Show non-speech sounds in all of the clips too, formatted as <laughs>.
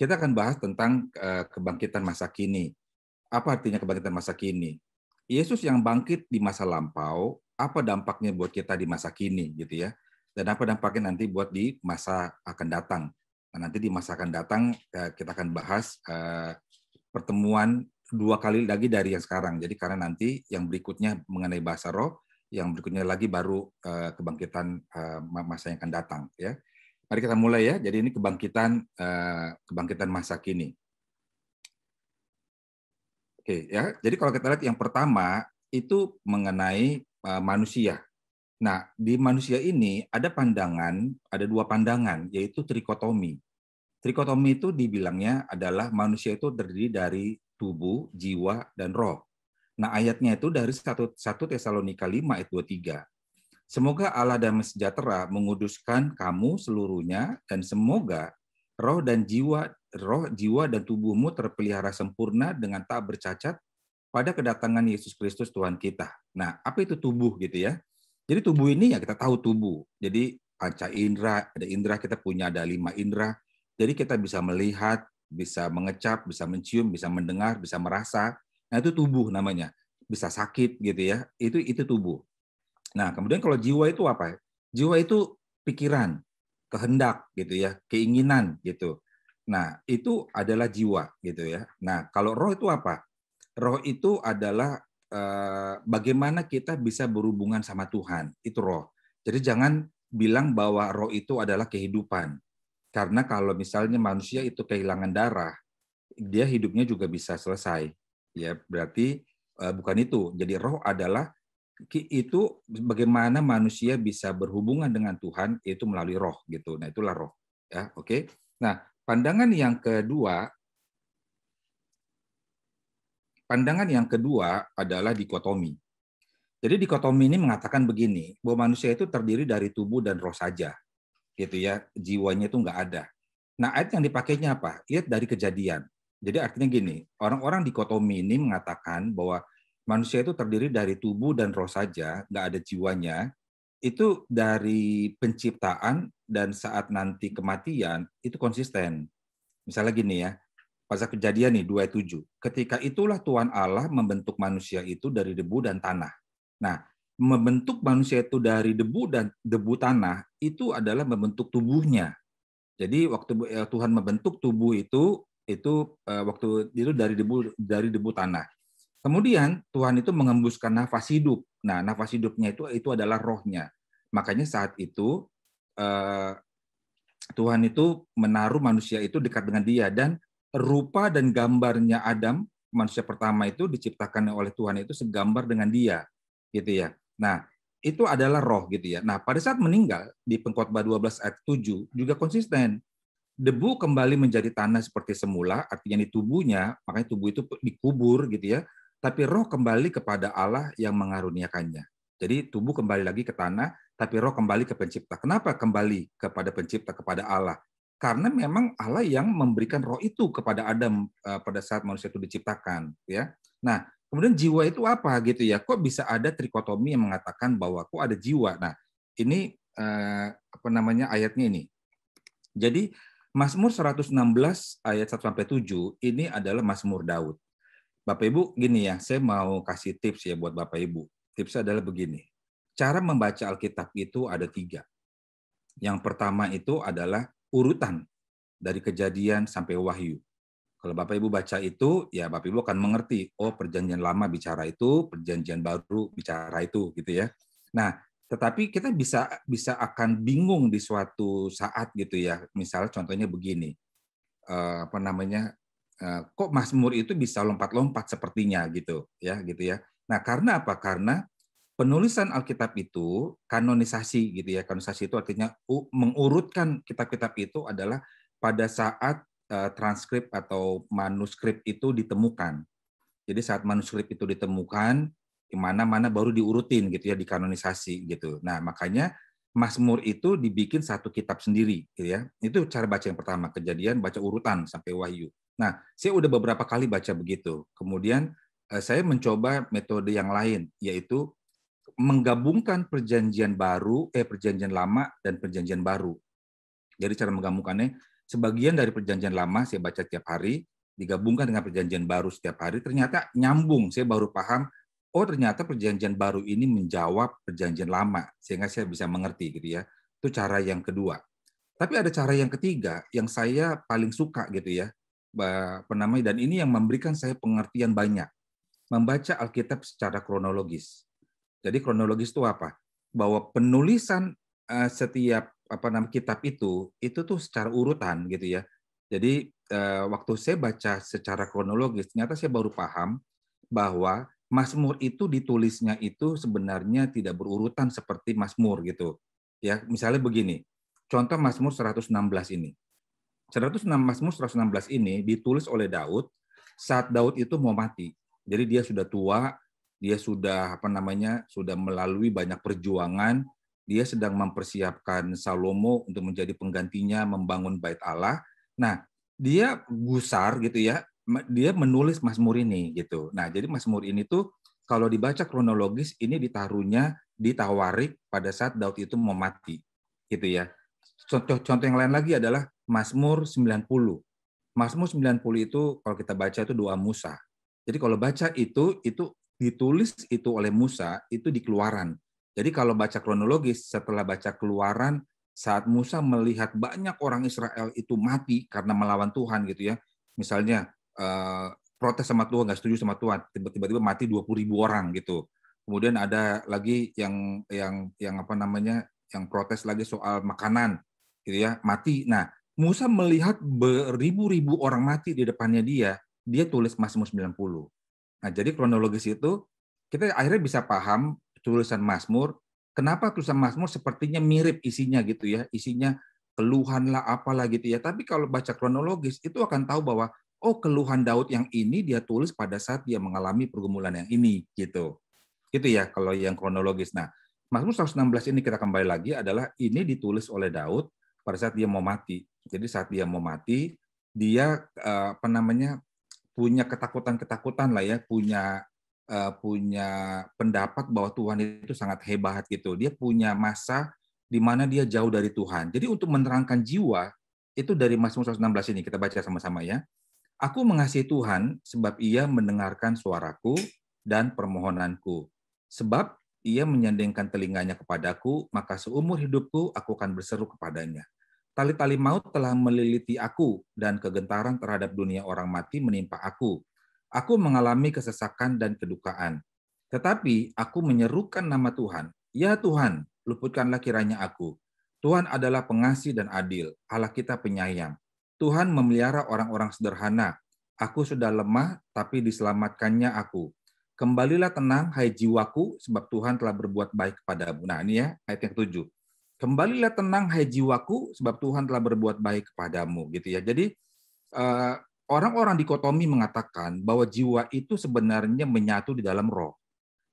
Kita akan bahas tentang eh, kebangkitan masa kini. Apa artinya kebangkitan masa kini? Yesus yang bangkit di masa lampau, apa dampaknya buat kita di masa kini gitu ya? Dan apa dampaknya nanti buat di masa akan datang? Nah, nanti di masa akan datang eh, kita akan bahas eh, pertemuan dua kali lagi dari yang sekarang. Jadi karena nanti yang berikutnya mengenai bahasa roh, yang berikutnya lagi baru kebangkitan masa yang akan datang ya. Mari kita mulai ya. Jadi ini kebangkitan eh, kebangkitan masa kini. Oke ya. Jadi kalau kita lihat yang pertama itu mengenai eh, manusia. Nah, di manusia ini ada pandangan, ada dua pandangan yaitu trikotomi. Trikotomi itu dibilangnya adalah manusia itu terdiri dari tubuh, jiwa, dan roh. Nah, ayatnya itu dari satu Tesalonika 5 ayat 23. Semoga Allah damai sejahtera menguduskan kamu seluruhnya dan semoga roh dan jiwa roh jiwa dan tubuhmu terpelihara sempurna dengan tak bercacat pada kedatangan Yesus Kristus Tuhan kita. Nah, apa itu tubuh gitu ya? Jadi tubuh ini ya kita tahu tubuh. Jadi panca indera, ada indera kita punya ada lima indera. Jadi kita bisa melihat, bisa mengecap, bisa mencium, bisa mendengar, bisa merasa. Nah, itu tubuh namanya. Bisa sakit gitu ya. Itu itu tubuh. Nah, kemudian kalau jiwa itu apa? Ya? Jiwa itu pikiran, kehendak gitu ya, keinginan gitu. Nah, itu adalah jiwa gitu ya. Nah, kalau roh itu apa? Roh itu adalah eh, bagaimana kita bisa berhubungan sama Tuhan. Itu roh. Jadi jangan bilang bahwa roh itu adalah kehidupan. Karena kalau misalnya manusia itu kehilangan darah, dia hidupnya juga bisa selesai. Ya, berarti eh, bukan itu. Jadi roh adalah itu bagaimana manusia bisa berhubungan dengan Tuhan yaitu melalui roh gitu. Nah, itulah roh. Ya, oke. Okay? Nah, pandangan yang kedua pandangan yang kedua adalah dikotomi. Jadi dikotomi ini mengatakan begini, bahwa manusia itu terdiri dari tubuh dan roh saja. Gitu ya, jiwanya itu enggak ada. Nah, ayat yang dipakainya apa? Ayat dari kejadian. Jadi artinya gini, orang-orang dikotomi ini mengatakan bahwa manusia itu terdiri dari tubuh dan roh saja, nggak ada jiwanya, itu dari penciptaan dan saat nanti kematian itu konsisten. Misalnya gini ya, pasal kejadian nih 27. Ketika itulah Tuhan Allah membentuk manusia itu dari debu dan tanah. Nah, membentuk manusia itu dari debu dan debu tanah itu adalah membentuk tubuhnya. Jadi waktu eh, Tuhan membentuk tubuh itu itu eh, waktu itu dari debu dari debu tanah. Kemudian Tuhan itu mengembuskan nafas hidup. Nah, nafas hidupnya itu itu adalah rohnya. Makanya saat itu eh, Tuhan itu menaruh manusia itu dekat dengan dia dan rupa dan gambarnya Adam manusia pertama itu diciptakan oleh Tuhan itu segambar dengan dia gitu ya. Nah, itu adalah roh gitu ya. Nah, pada saat meninggal di Pengkhotbah 12 ayat 7 juga konsisten. Debu kembali menjadi tanah seperti semula, artinya di tubuhnya, makanya tubuh itu dikubur gitu ya tapi roh kembali kepada Allah yang mengaruniakannya. Jadi tubuh kembali lagi ke tanah, tapi roh kembali ke pencipta. Kenapa kembali kepada pencipta, kepada Allah? Karena memang Allah yang memberikan roh itu kepada Adam eh, pada saat manusia itu diciptakan, ya. Nah, kemudian jiwa itu apa gitu ya? Kok bisa ada trikotomi yang mengatakan bahwa kok ada jiwa? Nah, ini eh, apa namanya ayatnya ini. Jadi Mazmur 116 ayat 1 sampai 7 ini adalah Mazmur Daud. Bapak Ibu gini ya, saya mau kasih tips ya buat Bapak Ibu. Tips adalah begini. Cara membaca Alkitab itu ada tiga. Yang pertama itu adalah urutan dari kejadian sampai wahyu. Kalau Bapak Ibu baca itu, ya Bapak Ibu akan mengerti, oh perjanjian lama bicara itu, perjanjian baru bicara itu gitu ya. Nah, tetapi kita bisa bisa akan bingung di suatu saat gitu ya. Misalnya contohnya begini. Eh, apa namanya? Eh, kok Mazmur itu bisa lompat-lompat sepertinya gitu ya gitu ya. Nah, karena apa? Karena penulisan Alkitab itu kanonisasi gitu ya. Kanonisasi itu artinya mengurutkan kitab-kitab itu adalah pada saat eh, transkrip atau manuskrip itu ditemukan. Jadi saat manuskrip itu ditemukan, mana-mana baru diurutin gitu ya, dikanonisasi gitu. Nah, makanya Mazmur itu dibikin satu kitab sendiri, gitu ya. Itu cara baca yang pertama, kejadian baca urutan sampai Wahyu. Nah, saya udah beberapa kali baca begitu. Kemudian eh, saya mencoba metode yang lain, yaitu menggabungkan perjanjian baru, eh perjanjian lama dan perjanjian baru. Jadi cara menggabungkannya, sebagian dari perjanjian lama saya baca tiap hari, digabungkan dengan perjanjian baru setiap hari, ternyata nyambung. Saya baru paham, oh ternyata perjanjian baru ini menjawab perjanjian lama, sehingga saya bisa mengerti gitu ya. Itu cara yang kedua. Tapi ada cara yang ketiga yang saya paling suka gitu ya apa dan ini yang memberikan saya pengertian banyak membaca Alkitab secara kronologis. Jadi kronologis itu apa? Bahwa penulisan eh, setiap apa namanya kitab itu itu tuh secara urutan gitu ya. Jadi eh, waktu saya baca secara kronologis ternyata saya baru paham bahwa Mazmur itu ditulisnya itu sebenarnya tidak berurutan seperti Mazmur gitu. Ya, misalnya begini. Contoh Mazmur 116 ini. 116 Mazmur 116 ini ditulis oleh Daud saat Daud itu mau mati. Jadi dia sudah tua, dia sudah apa namanya? sudah melalui banyak perjuangan, dia sedang mempersiapkan Salomo untuk menjadi penggantinya membangun bait Allah. Nah, dia gusar gitu ya, dia menulis Mazmur ini gitu. Nah, jadi Mazmur ini tuh kalau dibaca kronologis ini ditaruhnya di Tawarik pada saat Daud itu mau mati gitu ya. Contoh-contoh yang lain lagi adalah Mazmur 90. Mazmur 90 itu kalau kita baca itu doa Musa. Jadi kalau baca itu itu ditulis itu oleh Musa itu di Keluaran. Jadi kalau baca kronologis setelah baca Keluaran saat Musa melihat banyak orang Israel itu mati karena melawan Tuhan gitu ya. Misalnya eh, protes sama Tuhan, nggak setuju sama Tuhan, tiba-tiba mati 20 ribu orang gitu. Kemudian ada lagi yang yang yang apa namanya yang protes lagi soal makanan gitu ya, mati. Nah, Musa melihat beribu-ribu orang mati di depannya dia, dia tulis Mazmur 90. Nah, jadi kronologis itu kita akhirnya bisa paham tulisan Mazmur, kenapa tulisan Mazmur sepertinya mirip isinya gitu ya, isinya keluhan lah apalah gitu ya. Tapi kalau baca kronologis itu akan tahu bahwa oh keluhan Daud yang ini dia tulis pada saat dia mengalami pergumulan yang ini gitu. Gitu ya kalau yang kronologis. Nah, Mazmur 116 ini kita kembali lagi adalah ini ditulis oleh Daud pada saat dia mau mati. Jadi saat dia mau mati, dia eh, apa namanya punya ketakutan-ketakutan lah ya, punya eh, punya pendapat bahwa Tuhan itu sangat hebat gitu. Dia punya masa di mana dia jauh dari Tuhan. Jadi untuk menerangkan jiwa itu dari Mazmur 116 ini kita baca sama-sama ya. Aku mengasihi Tuhan sebab ia mendengarkan suaraku dan permohonanku. Sebab ia menyandingkan telinganya kepadaku, maka seumur hidupku aku akan berseru kepadanya. Tali-tali maut telah meliliti aku, dan kegentaran terhadap dunia orang mati menimpa aku. Aku mengalami kesesakan dan kedukaan. Tetapi aku menyerukan nama Tuhan. Ya Tuhan, luputkanlah kiranya aku. Tuhan adalah pengasih dan adil, Allah kita penyayang. Tuhan memelihara orang-orang sederhana. Aku sudah lemah, tapi diselamatkannya aku. Kembalilah tenang, hai jiwaku, sebab Tuhan telah berbuat baik kepadamu. Nah ini ya, ayat yang ketujuh. Kembalilah tenang, hai jiwaku, sebab Tuhan telah berbuat baik kepadamu. Gitu ya. Jadi eh, orang-orang dikotomi mengatakan bahwa jiwa itu sebenarnya menyatu di dalam roh.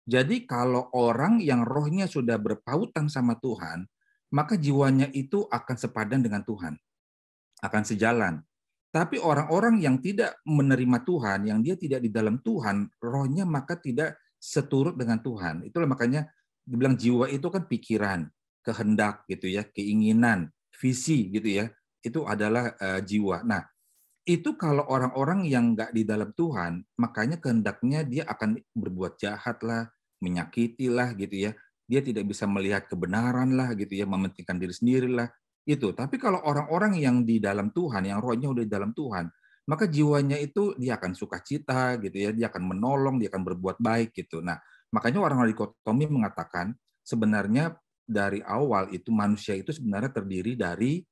Jadi kalau orang yang rohnya sudah berpautan sama Tuhan, maka jiwanya itu akan sepadan dengan Tuhan. Akan sejalan. Tapi orang-orang yang tidak menerima Tuhan, yang dia tidak di dalam Tuhan, rohnya maka tidak seturut dengan Tuhan. Itulah makanya dibilang jiwa itu kan pikiran, kehendak gitu ya, keinginan, visi gitu ya. Itu adalah uh, jiwa. Nah, itu kalau orang-orang yang nggak di dalam Tuhan, makanya kehendaknya dia akan berbuat jahat lah, menyakiti lah gitu ya. Dia tidak bisa melihat kebenaran lah gitu ya, mementingkan diri sendiri lah, itu. Tapi kalau orang-orang yang di dalam Tuhan, yang rohnya udah di dalam Tuhan, maka jiwanya itu dia akan suka cita, gitu ya, dia akan menolong, dia akan berbuat baik gitu. Nah, makanya orang-orang dikotomi mengatakan sebenarnya dari awal itu manusia itu sebenarnya terdiri dari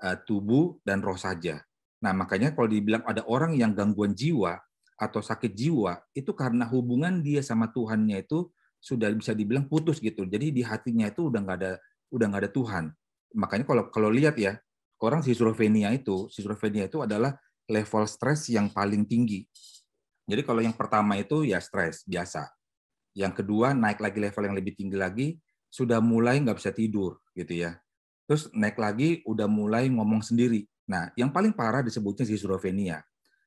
uh, tubuh dan roh saja. Nah, makanya kalau dibilang ada orang yang gangguan jiwa atau sakit jiwa itu karena hubungan dia sama Tuhannya itu sudah bisa dibilang putus gitu. Jadi di hatinya itu udah nggak ada udah nggak ada Tuhan makanya kalau kalau lihat ya orang schizophrenia itu schizophrenia itu adalah level stres yang paling tinggi. Jadi kalau yang pertama itu ya stres biasa. Yang kedua naik lagi level yang lebih tinggi lagi sudah mulai nggak bisa tidur gitu ya. Terus naik lagi udah mulai ngomong sendiri. Nah, yang paling parah disebutnya schizophrenia.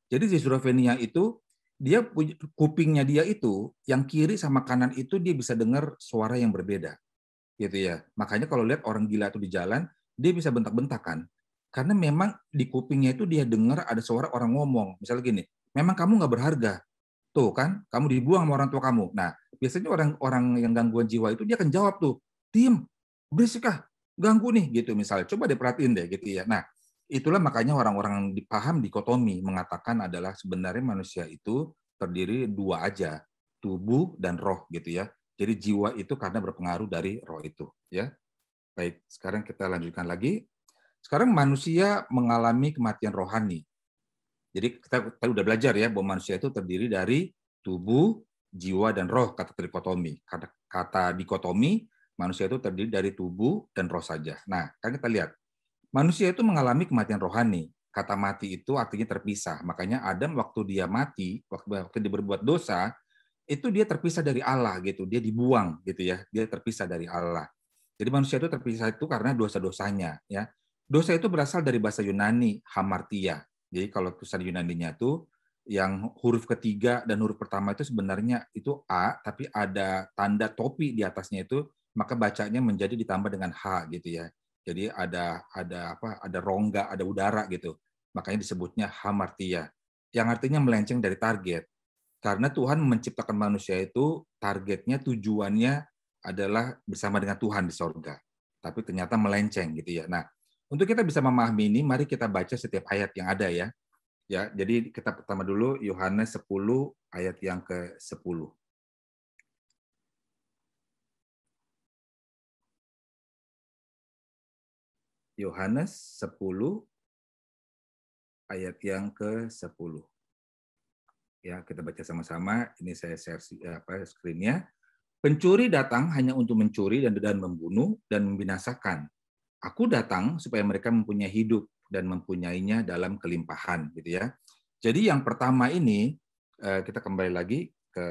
Jadi schizophrenia itu dia kupingnya dia itu yang kiri sama kanan itu dia bisa dengar suara yang berbeda gitu ya. Makanya kalau lihat orang gila itu di jalan, dia bisa bentak-bentakan. Karena memang di kupingnya itu dia dengar ada suara orang ngomong. Misalnya gini, memang kamu nggak berharga. Tuh kan, kamu dibuang sama orang tua kamu. Nah, biasanya orang-orang yang gangguan jiwa itu dia akan jawab tuh, Tim, berisik ah, ganggu nih gitu misalnya. Coba diperhatiin deh gitu ya. Nah, itulah makanya orang-orang dipaham dikotomi mengatakan adalah sebenarnya manusia itu terdiri dua aja, tubuh dan roh gitu ya. Jadi jiwa itu karena berpengaruh dari roh itu, ya. Baik, sekarang kita lanjutkan lagi. Sekarang manusia mengalami kematian rohani. Jadi kita tadi udah belajar ya bahwa manusia itu terdiri dari tubuh, jiwa dan roh kata trikotomi. Kata, kata dikotomi manusia itu terdiri dari tubuh dan roh saja. Nah, kan kita lihat manusia itu mengalami kematian rohani. Kata mati itu artinya terpisah. Makanya Adam waktu dia mati, waktu dia berbuat dosa, itu dia terpisah dari Allah gitu, dia dibuang gitu ya, dia terpisah dari Allah. Jadi manusia itu terpisah itu karena dosa-dosanya ya. Dosa itu berasal dari bahasa Yunani hamartia. Jadi kalau tulisan Yunani nya itu, yang huruf ketiga dan huruf pertama itu sebenarnya itu A, tapi ada tanda topi di atasnya itu, maka bacanya menjadi ditambah dengan H gitu ya. Jadi ada ada apa? Ada rongga, ada udara gitu. Makanya disebutnya hamartia, yang artinya melenceng dari target. Karena Tuhan menciptakan manusia itu targetnya, tujuannya adalah bersama dengan Tuhan di sorga. Tapi ternyata melenceng gitu ya. Nah, untuk kita bisa memahami ini, mari kita baca setiap ayat yang ada ya. Ya, jadi kita pertama dulu Yohanes 10 ayat yang ke-10. Yohanes 10 ayat yang ke-10. Ya, kita baca sama-sama. Ini saya share apa screen Pencuri datang hanya untuk mencuri dan dan membunuh dan membinasakan. Aku datang supaya mereka mempunyai hidup dan mempunyainya dalam kelimpahan, gitu ya. Jadi yang pertama ini eh, kita kembali lagi ke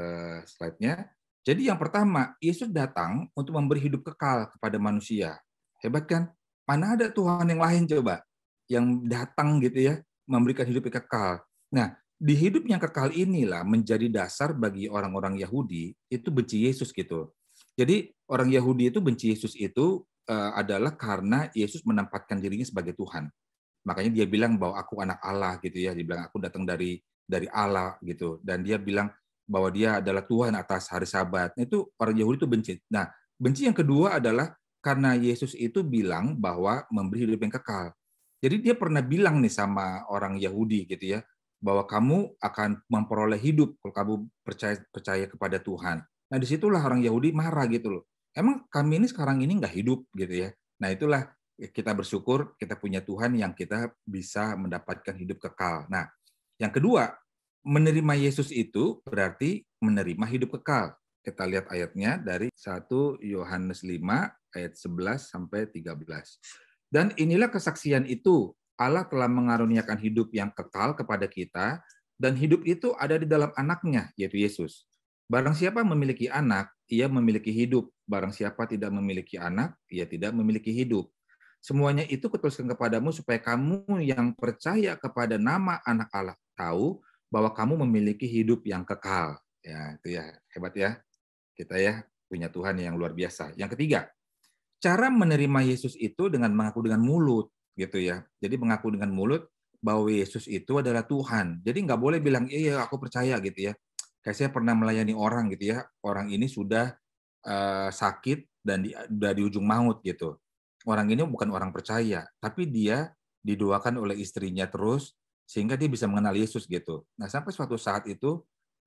slide-nya. Jadi yang pertama, Yesus datang untuk memberi hidup kekal kepada manusia. Hebat kan? Mana ada Tuhan yang lain coba yang datang gitu ya, memberikan hidup yang kekal. Nah, di hidup yang kekal inilah menjadi dasar bagi orang-orang Yahudi itu benci Yesus gitu. Jadi orang Yahudi itu benci Yesus itu eh, adalah karena Yesus menempatkan dirinya sebagai Tuhan. Makanya dia bilang bahwa aku anak Allah gitu ya, dia bilang aku datang dari dari Allah gitu dan dia bilang bahwa dia adalah Tuhan atas hari Sabat. Nah, itu orang Yahudi itu benci. Nah, benci yang kedua adalah karena Yesus itu bilang bahwa memberi hidup yang kekal. Jadi dia pernah bilang nih sama orang Yahudi gitu ya, bahwa kamu akan memperoleh hidup kalau kamu percaya percaya kepada Tuhan. Nah disitulah orang Yahudi marah gitu loh. Emang kami ini sekarang ini nggak hidup gitu ya. Nah itulah kita bersyukur kita punya Tuhan yang kita bisa mendapatkan hidup kekal. Nah yang kedua menerima Yesus itu berarti menerima hidup kekal. Kita lihat ayatnya dari 1 Yohanes 5 ayat 11 sampai 13. Dan inilah kesaksian itu Allah telah mengaruniakan hidup yang kekal kepada kita, dan hidup itu ada di dalam anaknya, yaitu Yesus. Barang siapa memiliki anak, ia memiliki hidup. Barang siapa tidak memiliki anak, ia tidak memiliki hidup. Semuanya itu kutuliskan kepadamu supaya kamu yang percaya kepada nama anak Allah tahu bahwa kamu memiliki hidup yang kekal. Ya, itu ya hebat ya. Kita ya punya Tuhan yang luar biasa. Yang ketiga, cara menerima Yesus itu dengan mengaku dengan mulut gitu ya. Jadi mengaku dengan mulut bahwa Yesus itu adalah Tuhan. Jadi nggak boleh bilang iya aku percaya gitu ya. Kayak saya pernah melayani orang gitu ya. Orang ini sudah uh, sakit dan di, sudah di ujung maut gitu. Orang ini bukan orang percaya, tapi dia didoakan oleh istrinya terus sehingga dia bisa mengenal Yesus gitu. Nah sampai suatu saat itu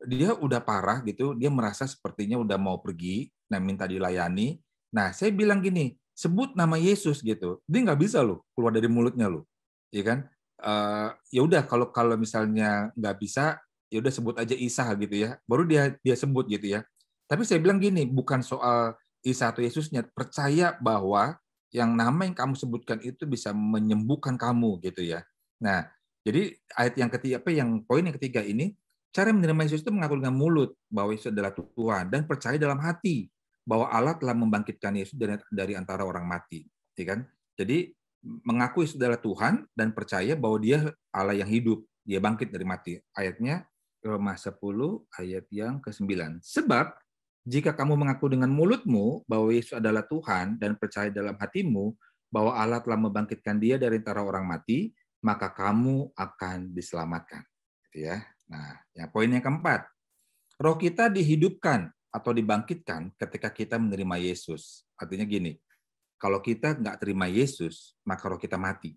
dia udah parah gitu, dia merasa sepertinya udah mau pergi, nah minta dilayani. Nah saya bilang gini, sebut nama Yesus gitu dia nggak bisa loh keluar dari mulutnya loh ya kan uh, ya udah kalau kalau misalnya nggak bisa ya udah sebut aja Isa gitu ya baru dia dia sebut gitu ya tapi saya bilang gini bukan soal Isa atau Yesusnya percaya bahwa yang nama yang kamu sebutkan itu bisa menyembuhkan kamu gitu ya nah jadi ayat yang ketiga apa yang poin yang ketiga ini cara menerima Yesus itu mengaku dengan mulut bahwa Yesus adalah Tuhan dan percaya dalam hati bahwa Allah telah membangkitkan Yesus dari, antara orang mati, ya kan? Jadi mengakui adalah Tuhan dan percaya bahwa Dia Allah yang hidup, Dia bangkit dari mati. Ayatnya Roma 10 ayat yang ke-9. Sebab jika kamu mengaku dengan mulutmu bahwa Yesus adalah Tuhan dan percaya dalam hatimu bahwa Allah telah membangkitkan dia dari antara orang mati, maka kamu akan diselamatkan. Gitu ya. Nah, ya poin yang keempat. Roh kita dihidupkan atau dibangkitkan ketika kita menerima Yesus. Artinya gini, kalau kita nggak terima Yesus, maka roh kita mati.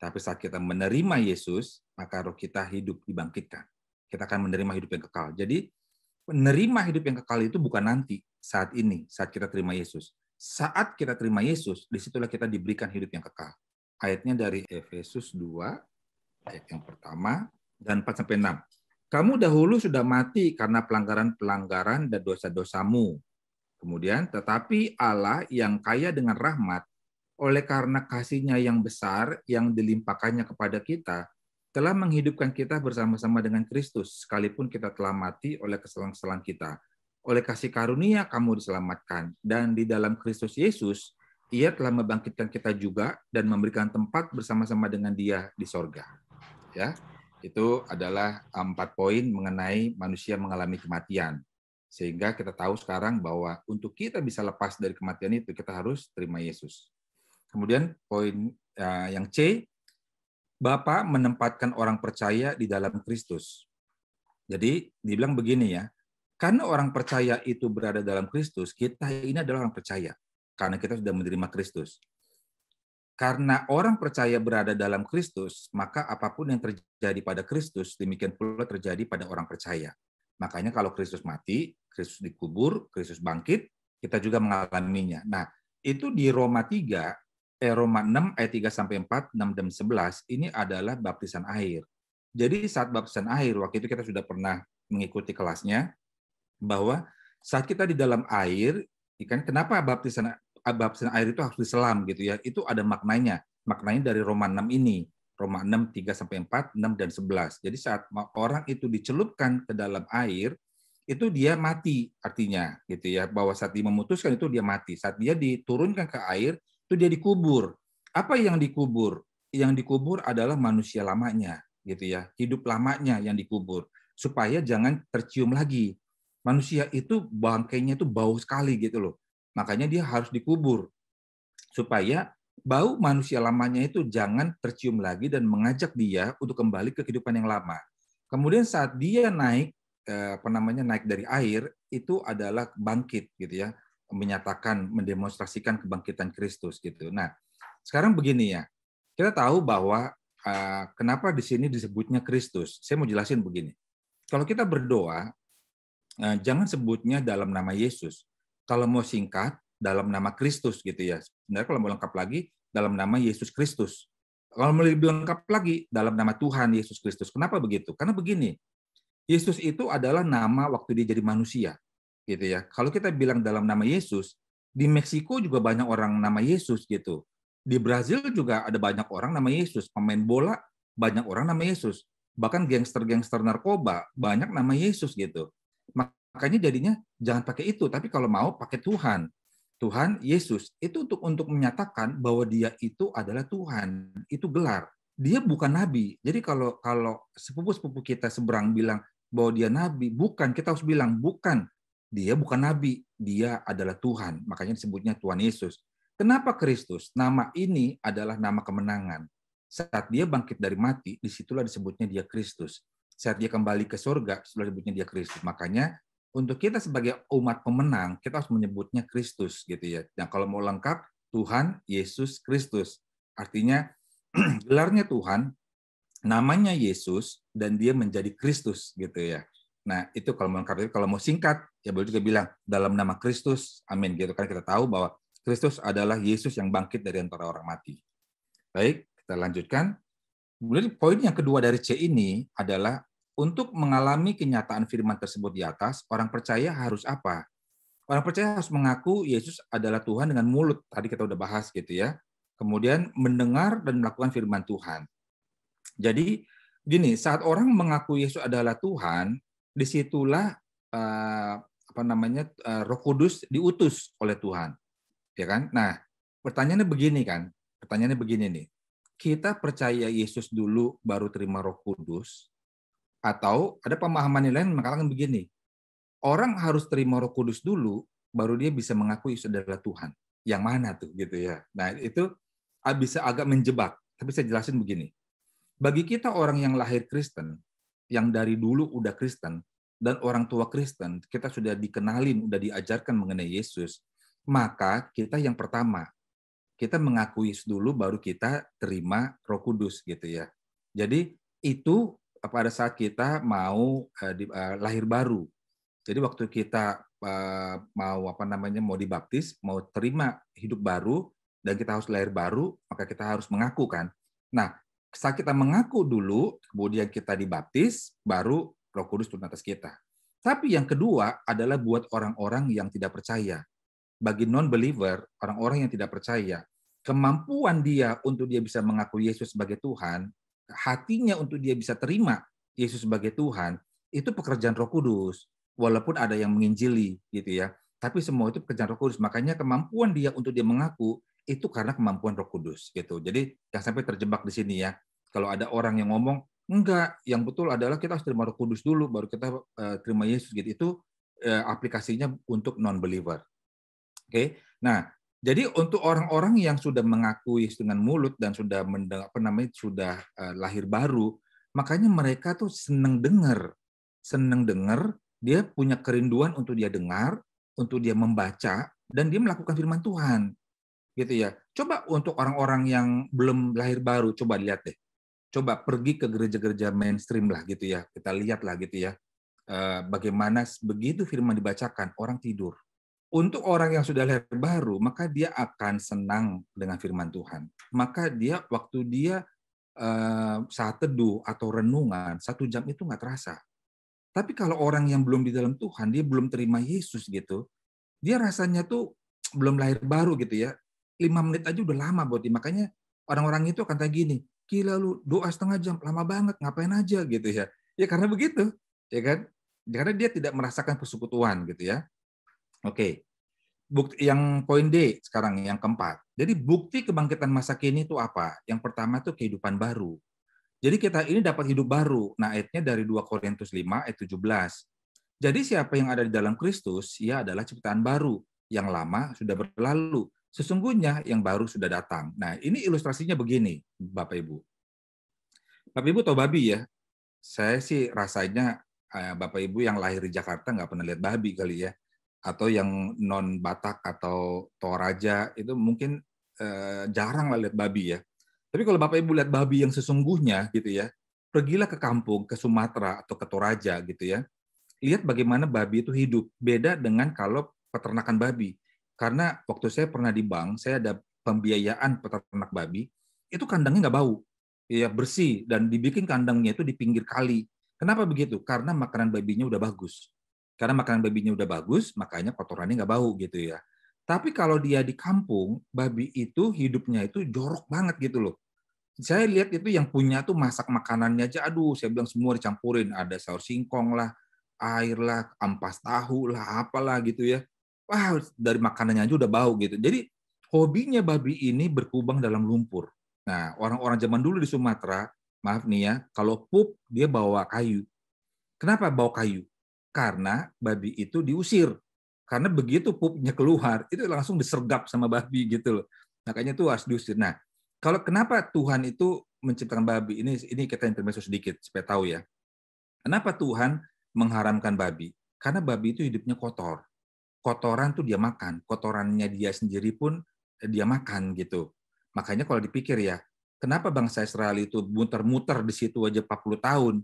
Tapi saat kita menerima Yesus, maka roh kita hidup dibangkitkan. Kita akan menerima hidup yang kekal. Jadi menerima hidup yang kekal itu bukan nanti, saat ini, saat kita terima Yesus. Saat kita terima Yesus, disitulah kita diberikan hidup yang kekal. Ayatnya dari Efesus 2, ayat yang pertama, dan 4 sampai 6. Kamu dahulu sudah mati karena pelanggaran-pelanggaran dan dosa-dosamu. Kemudian, tetapi Allah yang kaya dengan rahmat, oleh karena kasihnya yang besar yang dilimpahkannya kepada kita, telah menghidupkan kita bersama-sama dengan Kristus, sekalipun kita telah mati oleh kesalahan-kesalahan kita. Oleh kasih karunia kamu diselamatkan, dan di dalam Kristus Yesus, ia telah membangkitkan kita juga dan memberikan tempat bersama-sama dengan dia di sorga. Ya, itu adalah eh, empat poin mengenai manusia mengalami kematian. Sehingga kita tahu sekarang bahwa untuk kita bisa lepas dari kematian itu, kita harus terima Yesus. Kemudian poin eh, yang C, Bapak menempatkan orang percaya di dalam Kristus. Jadi dibilang begini ya, karena orang percaya itu berada dalam Kristus, kita ini adalah orang percaya. Karena kita sudah menerima Kristus. Karena orang percaya berada dalam Kristus, maka apapun yang terjadi pada Kristus, demikian pula terjadi pada orang percaya. Makanya kalau Kristus mati, Kristus dikubur, Kristus bangkit, kita juga mengalaminya. Nah, itu di Roma 3, eh, Roma 6 ayat 3 sampai 4, 6 dan 11 ini adalah baptisan air. Jadi saat baptisan air waktu itu kita sudah pernah mengikuti kelasnya bahwa saat kita di dalam air, ikan kenapa baptisan baptisan air itu harus diselam gitu ya. Itu ada maknanya. Maknanya dari Roma 6 ini. Roma 6 3 sampai 4, 6 dan 11. Jadi saat orang itu dicelupkan ke dalam air, itu dia mati artinya gitu ya. Bahwa saat dia memutuskan itu dia mati. Saat dia diturunkan ke air, itu dia dikubur. Apa yang dikubur? Yang dikubur adalah manusia lamanya gitu ya. Hidup lamanya yang dikubur supaya jangan tercium lagi. Manusia itu bangkainya itu bau sekali gitu loh Makanya dia harus dikubur supaya bau manusia lamanya itu jangan tercium lagi dan mengajak dia untuk kembali ke kehidupan yang lama. Kemudian saat dia naik eh, apa namanya naik dari air itu adalah bangkit gitu ya, menyatakan mendemonstrasikan kebangkitan Kristus gitu. Nah, sekarang begini ya. Kita tahu bahwa eh, kenapa di sini disebutnya Kristus. Saya mau jelasin begini. Kalau kita berdoa, eh, jangan sebutnya dalam nama Yesus, kalau mau singkat dalam nama Kristus gitu ya. Sebenarnya kalau mau lengkap lagi dalam nama Yesus Kristus. Kalau mau lebih lengkap lagi dalam nama Tuhan Yesus Kristus. Kenapa begitu? Karena begini. Yesus itu adalah nama waktu dia jadi manusia gitu ya. Kalau kita bilang dalam nama Yesus, di Meksiko juga banyak orang nama Yesus gitu. Di Brazil juga ada banyak orang nama Yesus, pemain bola banyak orang nama Yesus, bahkan gangster-gangster narkoba banyak nama Yesus gitu. Makanya jadinya jangan pakai itu, tapi kalau mau pakai Tuhan. Tuhan Yesus itu untuk untuk menyatakan bahwa dia itu adalah Tuhan, itu gelar. Dia bukan nabi. Jadi kalau kalau sepupu-sepupu kita seberang bilang bahwa dia nabi, bukan kita harus bilang bukan. Dia bukan nabi, dia adalah Tuhan. Makanya disebutnya Tuhan Yesus. Kenapa Kristus? Nama ini adalah nama kemenangan. Saat dia bangkit dari mati, disitulah disebutnya dia Kristus. Saat dia kembali ke surga, disitulah disebutnya dia Kristus. Makanya untuk kita sebagai umat pemenang, kita harus menyebutnya Kristus gitu ya. Nah, kalau mau lengkap Tuhan Yesus Kristus. Artinya <clears throat> gelarnya Tuhan, namanya Yesus dan dia menjadi Kristus gitu ya. Nah, itu kalau mau lengkap kalau mau singkat ya boleh juga bilang dalam nama Kristus. Amin gitu kan kita tahu bahwa Kristus adalah Yesus yang bangkit dari antara orang mati. Baik, kita lanjutkan. Kemudian poin yang kedua dari C ini adalah untuk mengalami kenyataan firman tersebut di atas, orang percaya harus apa? Orang percaya harus mengaku Yesus adalah Tuhan dengan mulut. Tadi kita udah bahas gitu ya. Kemudian mendengar dan melakukan firman Tuhan. Jadi gini, saat orang mengaku Yesus adalah Tuhan, disitulah eh, apa namanya eh, Roh Kudus diutus oleh Tuhan, ya kan? Nah, pertanyaannya begini kan? Pertanyaannya begini nih, kita percaya Yesus dulu baru terima Roh Kudus, atau ada pemahaman yang lain mengatakan begini, orang harus terima roh kudus dulu, baru dia bisa mengakui saudara Tuhan. Yang mana tuh gitu ya. Nah itu ah, bisa agak menjebak. Tapi saya jelasin begini. Bagi kita orang yang lahir Kristen, yang dari dulu udah Kristen, dan orang tua Kristen, kita sudah dikenalin, udah diajarkan mengenai Yesus, maka kita yang pertama, kita mengakui dulu baru kita terima roh kudus gitu ya. Jadi itu pada saat kita mau eh, eh, lahir baru. Jadi waktu kita eh, mau apa namanya mau dibaptis, mau terima hidup baru dan kita harus lahir baru, maka kita harus mengaku kan. Nah, saat kita mengaku dulu, kemudian kita dibaptis, baru Roh Kudus turun atas kita. Tapi yang kedua adalah buat orang-orang yang tidak percaya. Bagi non-believer, orang-orang yang tidak percaya, kemampuan dia untuk dia bisa mengakui Yesus sebagai Tuhan hatinya untuk dia bisa terima Yesus sebagai Tuhan, itu pekerjaan Roh Kudus. Walaupun ada yang menginjili gitu ya. Tapi semua itu pekerjaan Roh Kudus. Makanya kemampuan dia untuk dia mengaku itu karena kemampuan Roh Kudus gitu. Jadi jangan sampai terjebak di sini ya. Kalau ada orang yang ngomong enggak, yang betul adalah kita harus terima Roh Kudus dulu baru kita uh, terima Yesus gitu. Itu uh, aplikasinya untuk non believer. Oke. Okay? Nah, jadi untuk orang-orang yang sudah mengakui dengan mulut dan sudah mendengar, apa namanya sudah eh, lahir baru, makanya mereka tuh seneng dengar, seneng dengar, dia punya kerinduan untuk dia dengar, untuk dia membaca dan dia melakukan firman Tuhan. Gitu ya. Coba untuk orang-orang yang belum lahir baru coba lihat deh. Coba pergi ke gereja-gereja mainstream lah gitu ya. Kita lihat lah gitu ya. Eh, bagaimana begitu firman dibacakan orang tidur untuk orang yang sudah lahir baru, maka dia akan senang dengan firman Tuhan. Maka dia waktu dia eh, saat teduh atau renungan satu jam itu nggak terasa. Tapi kalau orang yang belum di dalam Tuhan, dia belum terima Yesus gitu, dia rasanya tuh belum lahir baru gitu ya. Lima menit aja udah lama buat dia. Makanya orang-orang itu akan kayak gini, gila lu doa setengah jam, lama banget, ngapain aja gitu ya. Ya karena begitu, ya kan? Karena dia tidak merasakan persekutuan gitu ya. Oke. Bukti yang poin D sekarang yang keempat. Jadi bukti kebangkitan masa kini itu apa? Yang pertama itu kehidupan baru. Jadi kita ini dapat hidup baru. Nah, ayatnya dari 2 Korintus 5 ayat 17. Jadi siapa yang ada di dalam Kristus, ia adalah ciptaan baru. Yang lama sudah berlalu. Sesungguhnya yang baru sudah datang. Nah, ini ilustrasinya begini, Bapak Ibu. Bapak Ibu tahu babi ya? Saya sih rasanya eh, Bapak Ibu yang lahir di Jakarta nggak pernah lihat babi kali ya atau yang non Batak atau Toraja itu mungkin eh, jarang lah lihat babi ya. Tapi kalau Bapak Ibu lihat babi yang sesungguhnya gitu ya, pergilah ke kampung, ke Sumatera atau ke Toraja gitu ya. Lihat bagaimana babi itu hidup. Beda dengan kalau peternakan babi. Karena waktu saya pernah di bank, saya ada pembiayaan peternak babi, itu kandangnya nggak bau. Ya bersih dan dibikin kandangnya itu di pinggir kali. Kenapa begitu? Karena makanan babinya udah bagus karena makanan babinya udah bagus, makanya kotorannya nggak bau gitu ya. Tapi kalau dia di kampung, babi itu hidupnya itu jorok banget gitu loh. Saya lihat itu yang punya tuh masak makanannya aja, aduh saya bilang semua dicampurin. Ada saus singkong lah, air lah, ampas tahu lah, apalah gitu ya. Wah, dari makanannya aja udah bau gitu. Jadi hobinya babi ini berkubang dalam lumpur. Nah, orang-orang zaman dulu di Sumatera, maaf nih ya, kalau pup dia bawa kayu. Kenapa bawa kayu? karena babi itu diusir. Karena begitu pupnya keluar, itu langsung disergap sama babi gitu loh. Makanya itu harus diusir. Nah, kalau kenapa Tuhan itu menciptakan babi? Ini ini kita intermezzo sedikit supaya tahu ya. Kenapa Tuhan mengharamkan babi? Karena babi itu hidupnya kotor. Kotoran tuh dia makan, kotorannya dia sendiri pun eh, dia makan gitu. Makanya kalau dipikir ya, kenapa bangsa Israel itu muter-muter di situ aja 40 tahun?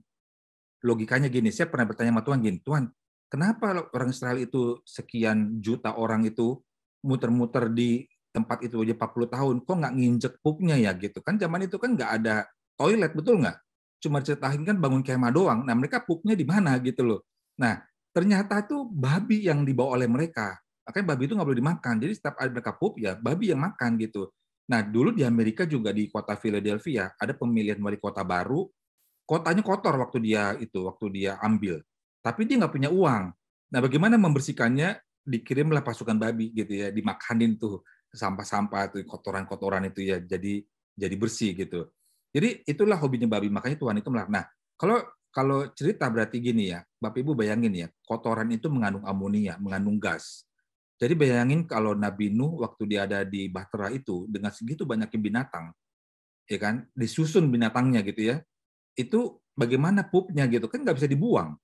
logikanya gini, saya pernah bertanya sama Tuhan gini, Tuhan, kenapa orang Israel itu sekian juta orang itu muter-muter di tempat itu aja 40 tahun, kok nggak nginjek pupnya ya gitu kan? Zaman itu kan nggak ada toilet, betul nggak? Cuma ceritain kan bangun kemah doang. Nah mereka pupnya di mana gitu loh. Nah ternyata itu babi yang dibawa oleh mereka. Makanya babi itu nggak boleh dimakan. Jadi setiap ada mereka pup ya babi yang makan gitu. Nah dulu di Amerika juga di kota Philadelphia ada pemilihan wali kota baru kotanya kotor waktu dia itu, waktu dia ambil. Tapi dia nggak punya uang. Nah, bagaimana membersihkannya? Dikirimlah pasukan babi gitu ya, dimakanin tuh sampah-sampah tuh kotoran-kotoran itu ya jadi jadi bersih gitu. Jadi itulah hobinya babi, makanya Tuhan itu melarang. Nah, kalau kalau cerita berarti gini ya, Bapak Ibu bayangin ya, kotoran itu mengandung amonia, mengandung gas. Jadi bayangin kalau Nabi Nuh waktu dia ada di Bahtera itu dengan segitu banyaknya binatang, ya kan, disusun binatangnya gitu ya, itu bagaimana pupnya gitu kan nggak bisa dibuang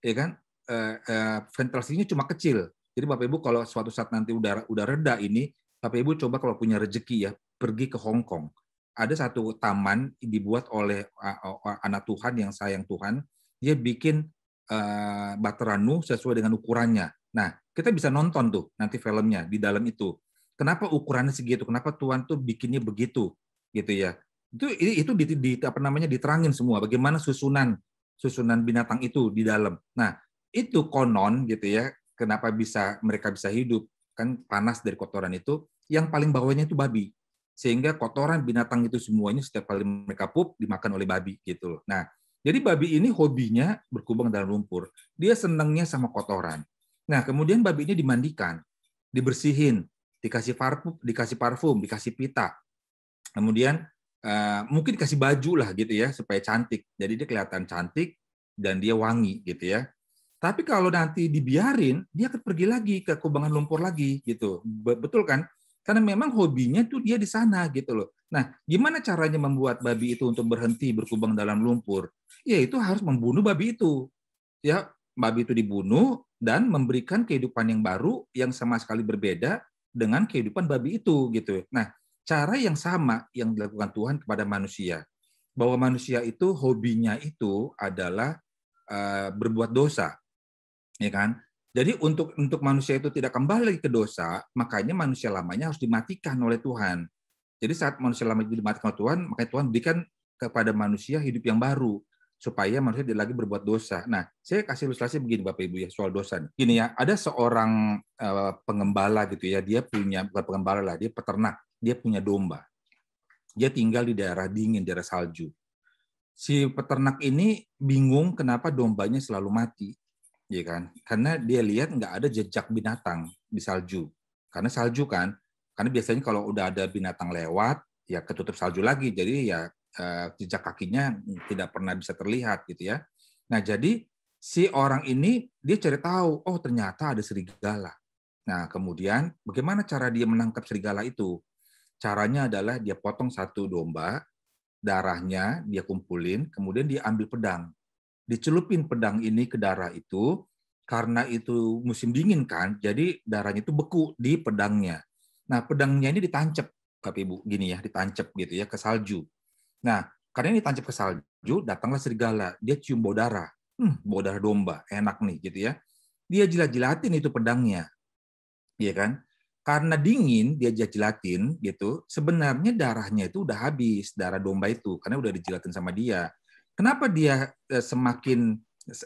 ya kan eh, eh, ventilasinya cuma kecil jadi bapak ibu kalau suatu saat nanti udara udah reda ini bapak ibu coba kalau punya rezeki ya pergi ke Hong Kong ada satu taman dibuat oleh anak Tuhan yang sayang Tuhan dia bikin eh, bateranu sesuai dengan ukurannya nah kita bisa nonton tuh nanti filmnya di dalam itu kenapa ukurannya segitu kenapa Tuhan tuh bikinnya begitu gitu ya itu itu di, di apa namanya diterangin semua bagaimana susunan susunan binatang itu di dalam. Nah, itu konon gitu ya, kenapa bisa mereka bisa hidup kan panas dari kotoran itu, yang paling bawahnya itu babi. Sehingga kotoran binatang itu semuanya setiap kali mereka pup dimakan oleh babi gitu loh. Nah, jadi babi ini hobinya berkubang dalam lumpur. Dia senangnya sama kotoran. Nah, kemudian babi babinya dimandikan, dibersihin, dikasih parfum, dikasih parfum, dikasih pita. Kemudian Eh, mungkin kasih baju lah gitu ya supaya cantik. Jadi dia kelihatan cantik dan dia wangi gitu ya. Tapi kalau nanti dibiarin, dia akan pergi lagi ke kubangan lumpur lagi gitu. Betul kan? Karena memang hobinya tuh dia di sana gitu loh. Nah, gimana caranya membuat babi itu untuk berhenti berkubang dalam lumpur? Ya itu harus membunuh babi itu. Ya, babi itu dibunuh dan memberikan kehidupan yang baru yang sama sekali berbeda dengan kehidupan babi itu gitu. Nah, cara yang sama yang dilakukan Tuhan kepada manusia. Bahwa manusia itu hobinya itu adalah eh, berbuat dosa. Ya kan? Jadi untuk untuk manusia itu tidak kembali ke dosa, makanya manusia lamanya harus dimatikan oleh Tuhan. Jadi saat manusia lama itu dimatikan oleh Tuhan, makanya Tuhan berikan kepada manusia hidup yang baru supaya manusia tidak lagi berbuat dosa. Nah, saya kasih ilustrasi begini Bapak Ibu ya soal dosa. Gini ya, ada seorang eh, pengembala gitu ya, dia punya bukan pengembala lah, dia peternak dia punya domba. Dia tinggal di daerah dingin, daerah salju. Si peternak ini bingung kenapa dombanya selalu mati, ya kan? Karena dia lihat nggak ada jejak binatang di salju. Karena salju kan, karena biasanya kalau udah ada binatang lewat, ya ketutup salju lagi. Jadi ya eh, jejak kakinya tidak pernah bisa terlihat gitu ya. Nah jadi si orang ini dia cari tahu, oh ternyata ada serigala. Nah kemudian bagaimana cara dia menangkap serigala itu? Caranya adalah dia potong satu domba, darahnya dia kumpulin, kemudian dia ambil pedang. Dicelupin pedang ini ke darah itu, karena itu musim dingin kan, jadi darahnya itu beku di pedangnya. Nah, pedangnya ini ditancep Bapak Ibu, gini ya, ditancep gitu ya ke salju. Nah, karena ini ditancep ke salju, datanglah serigala, dia cium bau darah. Hmm, bau darah domba, enak nih gitu ya. Dia jilat-jilatin itu pedangnya. Iya kan? karena dingin dia jadi jilatin gitu sebenarnya darahnya itu udah habis darah domba itu karena udah dijilatin sama dia kenapa dia eh, semakin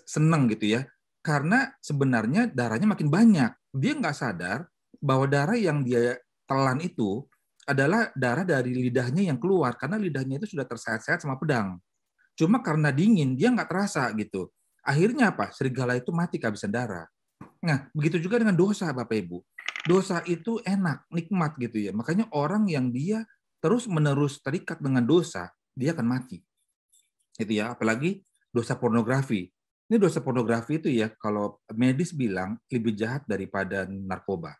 seneng gitu ya karena sebenarnya darahnya makin banyak dia nggak sadar bahwa darah yang dia telan itu adalah darah dari lidahnya yang keluar karena lidahnya itu sudah terseret-seret sama pedang cuma karena dingin dia nggak terasa gitu akhirnya apa serigala itu mati kehabisan darah nah begitu juga dengan dosa bapak ibu dosa itu enak, nikmat gitu ya. Makanya orang yang dia terus menerus terikat dengan dosa, dia akan mati. Itu ya, apalagi dosa pornografi. Ini dosa pornografi itu ya kalau medis bilang lebih jahat daripada narkoba.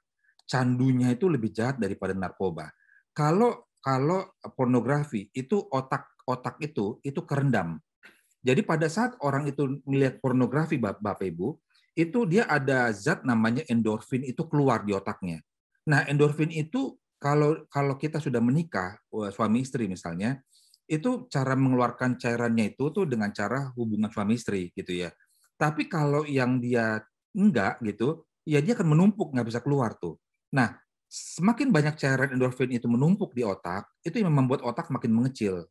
Candunya itu lebih jahat daripada narkoba. Kalau kalau pornografi itu otak otak itu itu kerendam. Jadi pada saat orang itu melihat pornografi Bapak Ibu, itu dia ada zat namanya endorfin itu keluar di otaknya. Nah, endorfin itu kalau kalau kita sudah menikah suami istri misalnya, itu cara mengeluarkan cairannya itu tuh dengan cara hubungan suami istri gitu ya. Tapi kalau yang dia enggak gitu, ya dia akan menumpuk nggak bisa keluar tuh. Nah, semakin banyak cairan endorfin itu menumpuk di otak, itu yang membuat otak makin mengecil.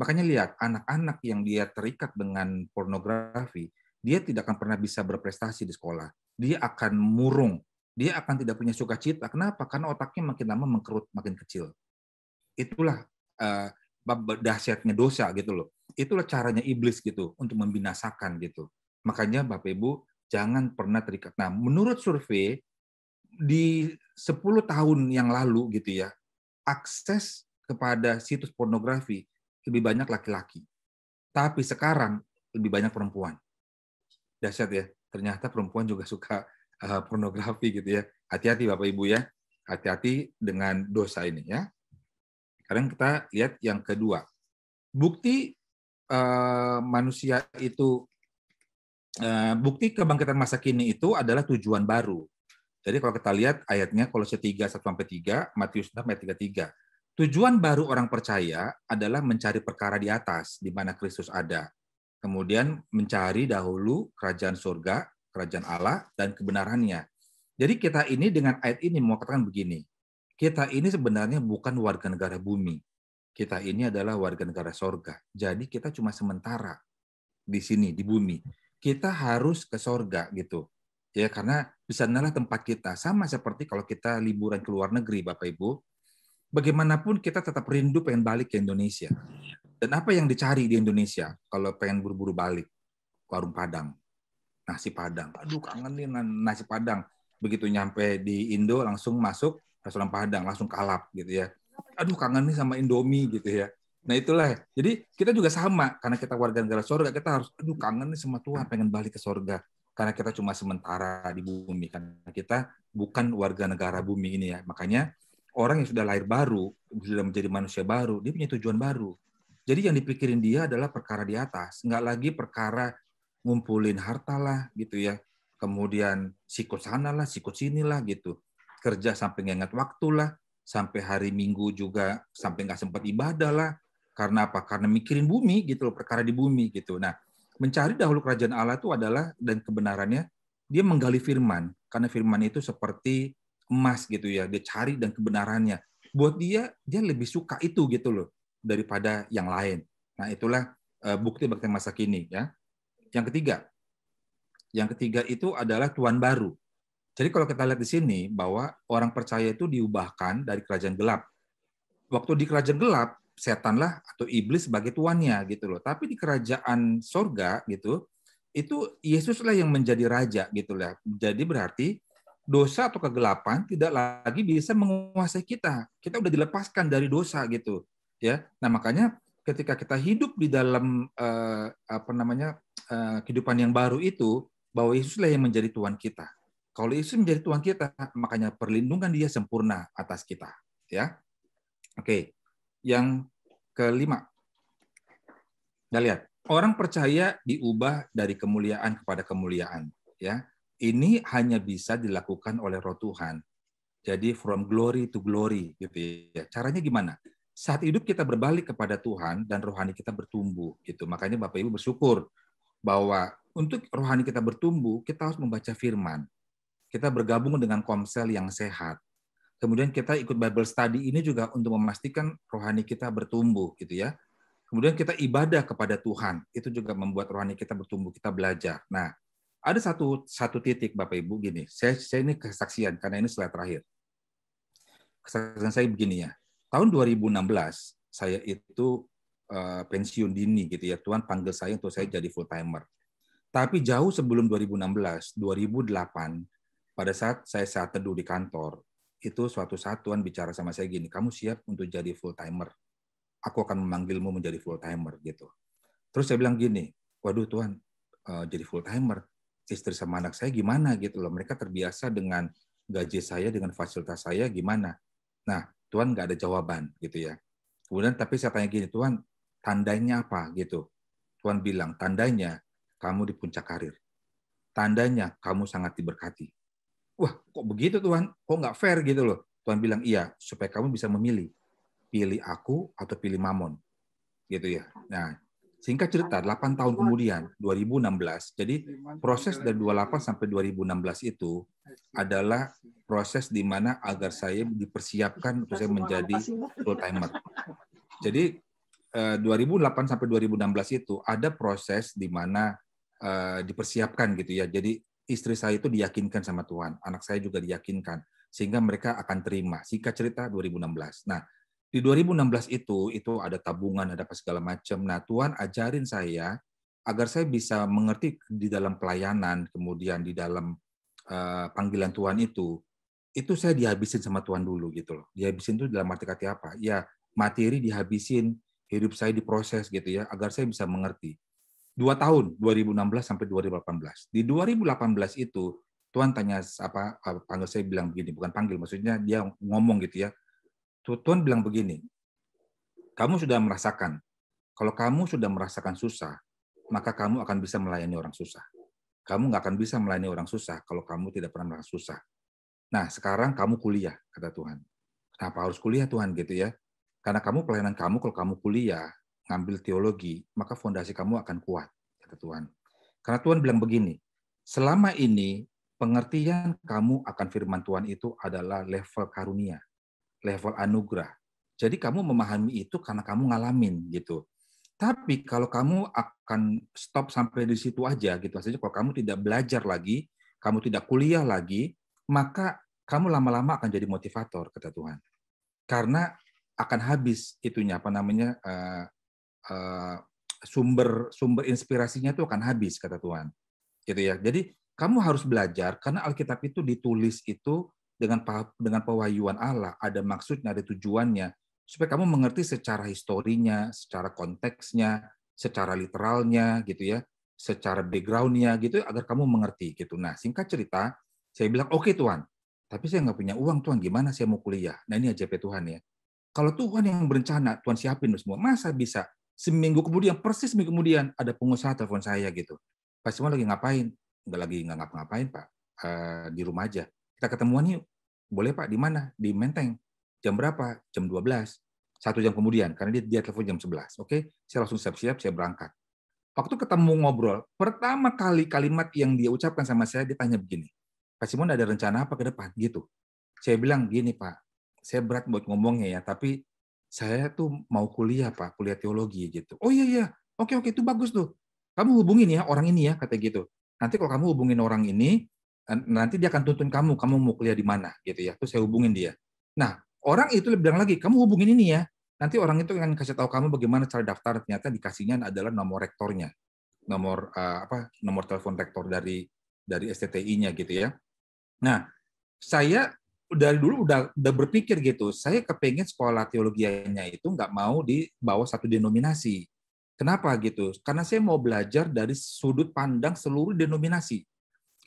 Makanya lihat anak-anak yang dia terikat dengan pornografi, dia tidak akan pernah bisa berprestasi di sekolah. Dia akan murung, dia akan tidak punya sukacita. Kenapa? Karena otaknya makin lama mengkerut, makin kecil. Itulah uh, dahsyatnya dosa gitu loh. Itulah caranya iblis gitu untuk membinasakan gitu. Makanya Bapak Ibu jangan pernah terikat. Nah, menurut survei di 10 tahun yang lalu gitu ya, akses kepada situs pornografi lebih banyak laki-laki. Tapi sekarang lebih banyak perempuan dahsyat ya. Ternyata perempuan juga suka uh, pornografi gitu ya. Hati-hati Bapak Ibu ya. Hati-hati dengan dosa ini ya. Sekarang kita lihat yang kedua. Bukti uh, manusia itu uh, bukti kebangkitan masa kini itu adalah tujuan baru. Jadi kalau kita lihat ayatnya Kolose 3 1 sampai 3, Matius 6 ayat 33. Tujuan baru orang percaya adalah mencari perkara di atas di mana Kristus ada Kemudian mencari dahulu kerajaan surga, kerajaan Allah, dan kebenarannya. Jadi kita ini dengan ayat ini mau katakan begini, kita ini sebenarnya bukan warga negara bumi. Kita ini adalah warga negara sorga. Jadi kita cuma sementara di sini, di bumi. Kita harus ke sorga gitu. Ya karena di sanalah tempat kita. Sama seperti kalau kita liburan ke luar negeri, Bapak Ibu. Bagaimanapun kita tetap rindu pengen balik ke Indonesia. Dan apa yang dicari di Indonesia kalau pengen buru-buru balik? Warung Padang. Nasi Padang. Aduh kangen nih nasi Padang. Begitu nyampe di Indo langsung masuk restoran Padang, langsung kalap gitu ya. Aduh kangen nih sama Indomie gitu ya. Nah itulah. Jadi kita juga sama karena kita warga negara sorga kita harus aduh kangen nih sama Tuhan pengen balik ke sorga karena kita cuma sementara di bumi karena kita bukan warga negara bumi ini ya makanya orang yang sudah lahir baru sudah menjadi manusia baru dia punya tujuan baru jadi yang dipikirin dia adalah perkara di atas, nggak lagi perkara ngumpulin harta lah gitu ya. Kemudian sikut sana lah, sikut sini lah gitu. Kerja sampai ngengat waktu lah, sampai hari Minggu juga sampai nggak sempat ibadah lah. Karena apa? Karena mikirin bumi gitu loh, perkara di bumi gitu. Nah, mencari dahulu kerajaan Allah itu adalah dan kebenarannya dia menggali firman karena firman itu seperti emas gitu ya dia cari dan kebenarannya buat dia dia lebih suka itu gitu loh daripada yang lain. Nah, itulah eh, bukti bakti masa kini ya. Yang ketiga, yang ketiga itu adalah tuan baru. Jadi kalau kita lihat di sini bahwa orang percaya itu diubahkan dari kerajaan gelap. Waktu di kerajaan gelap, setanlah atau iblis sebagai tuannya gitu loh. Tapi di kerajaan sorga gitu, itu Yesuslah yang menjadi raja gitu lah. Jadi berarti dosa atau kegelapan tidak lagi bisa menguasai kita. Kita udah dilepaskan dari dosa gitu ya nah makanya ketika kita hidup di dalam uh, apa namanya uh, kehidupan yang baru itu bahwa Yesuslah yang menjadi Tuhan kita kalau Yesus menjadi Tuhan kita makanya perlindungan Dia sempurna atas kita ya oke yang kelima kita nah, lihat orang percaya diubah dari kemuliaan kepada kemuliaan ya ini hanya bisa dilakukan oleh roh Tuhan. Jadi from glory to glory gitu ya. Caranya gimana? saat hidup kita berbalik kepada Tuhan dan rohani kita bertumbuh gitu. Makanya Bapak Ibu bersyukur bahwa untuk rohani kita bertumbuh, kita harus membaca firman. Kita bergabung dengan komsel yang sehat. Kemudian kita ikut Bible study ini juga untuk memastikan rohani kita bertumbuh gitu ya. Kemudian kita ibadah kepada Tuhan, itu juga membuat rohani kita bertumbuh, kita belajar. Nah, ada satu satu titik Bapak Ibu gini, saya, saya ini kesaksian karena ini slide terakhir. Kesaksian saya begini ya, tahun 2016 saya itu uh, pensiun dini gitu ya Tuhan panggil saya untuk saya jadi full timer. Tapi jauh sebelum 2016, 2008 pada saat saya saat teduh di kantor itu suatu saat Tuhan bicara sama saya gini, kamu siap untuk jadi full timer. Aku akan memanggilmu menjadi full timer gitu. Terus saya bilang gini, waduh Tuhan uh, jadi full timer, istri sama anak saya gimana gitu loh. Mereka terbiasa dengan gaji saya, dengan fasilitas saya gimana. Nah, Tuhan nggak ada jawaban gitu ya. Kemudian tapi saya tanya gini, Tuhan tandanya apa gitu? Tuhan bilang, tandanya kamu di puncak karir. Tandanya kamu sangat diberkati. Wah, kok begitu Tuhan? Kok nggak fair gitu loh? Tuhan bilang, iya, supaya kamu bisa memilih. Pilih aku atau pilih mamon. Gitu ya. Nah, Singkat cerita, 8 tahun kemudian, 2016, jadi proses dari 28 sampai 2016 itu adalah proses di mana agar saya dipersiapkan untuk saya menjadi full timer. Jadi 2008 eh, sampai 2016 itu ada proses di mana eh, dipersiapkan gitu ya. Jadi istri saya itu diyakinkan sama Tuhan, anak saya juga diyakinkan sehingga mereka akan terima. Singkat cerita 2016. Nah, di 2016 itu, itu ada tabungan, ada apa segala macam. Nah, Tuhan ajarin saya agar saya bisa mengerti di dalam pelayanan, kemudian di dalam uh, panggilan Tuhan itu, itu saya dihabisin sama Tuhan dulu gitu loh. Dihabisin itu dalam arti kata apa? Ya, materi dihabisin, hidup saya diproses gitu ya, agar saya bisa mengerti. Dua tahun, 2016 sampai 2018. Di 2018 itu, Tuhan tanya apa panggil saya bilang begini bukan panggil maksudnya dia ngomong gitu ya Tuhan bilang begini, kamu sudah merasakan. Kalau kamu sudah merasakan susah, maka kamu akan bisa melayani orang susah. Kamu nggak akan bisa melayani orang susah kalau kamu tidak pernah merasa susah. Nah, sekarang kamu kuliah, kata Tuhan. Kenapa harus kuliah, Tuhan, gitu ya? Karena kamu pelayanan kamu, kalau kamu kuliah, ngambil teologi, maka fondasi kamu akan kuat, kata Tuhan. Karena Tuhan bilang begini, selama ini pengertian kamu akan firman Tuhan itu adalah level karunia level anugerah. Jadi kamu memahami itu karena kamu ngalamin gitu. Tapi kalau kamu akan stop sampai di situ aja gitu, maksudnya kalau kamu tidak belajar lagi, kamu tidak kuliah lagi, maka kamu lama-lama akan jadi motivator kata Tuhan. Karena akan habis itunya apa namanya uh, uh, sumber sumber inspirasinya itu akan habis kata Tuhan. Gitu ya. Jadi kamu harus belajar karena Alkitab itu ditulis itu dengan dengan pewahyuan Allah ada maksudnya, ada tujuannya supaya kamu mengerti secara historinya, secara konteksnya, secara literalnya gitu ya, secara backgroundnya gitu agar kamu mengerti gitu. Nah singkat cerita saya bilang oke okay, Tuhan, tapi saya nggak punya uang Tuhan gimana saya mau kuliah? Nah ini aja ya Tuhan ya. Kalau Tuhan yang berencana Tuhan siapin semua, masa bisa seminggu kemudian persis seminggu kemudian ada pengusaha telepon saya gitu. pas semua lagi ngapain? Nggak lagi nggak ngapa-ngapain Pak, uh, di rumah aja kita ketemuan yuk. Boleh Pak, di mana? Di Menteng. Jam berapa? Jam 12. Satu jam kemudian, karena dia, dia telepon jam 11. Oke, saya langsung siap-siap, saya berangkat. Waktu ketemu ngobrol, pertama kali kalimat yang dia ucapkan sama saya, dia tanya begini, Pak Simon ada rencana apa ke depan? Gitu. Saya bilang gini Pak, saya berat buat ngomongnya ya, tapi saya tuh mau kuliah Pak, kuliah teologi gitu. Oh iya iya, oke oke itu bagus tuh. Kamu hubungin ya orang ini ya, kata gitu. Nanti kalau kamu hubungin orang ini, nanti dia akan tuntun kamu, kamu mau kuliah di mana gitu ya. Terus saya hubungin dia. Nah, orang itu lebih bilang lagi, kamu hubungin ini ya. Nanti orang itu akan kasih tahu kamu bagaimana cara daftar. Ternyata dikasihnya adalah nomor rektornya. Nomor uh, apa? Nomor telepon rektor dari dari STTI-nya gitu ya. Nah, saya dari dulu udah udah berpikir gitu. Saya kepengen sekolah teologianya itu nggak mau di bawah satu denominasi. Kenapa gitu? Karena saya mau belajar dari sudut pandang seluruh denominasi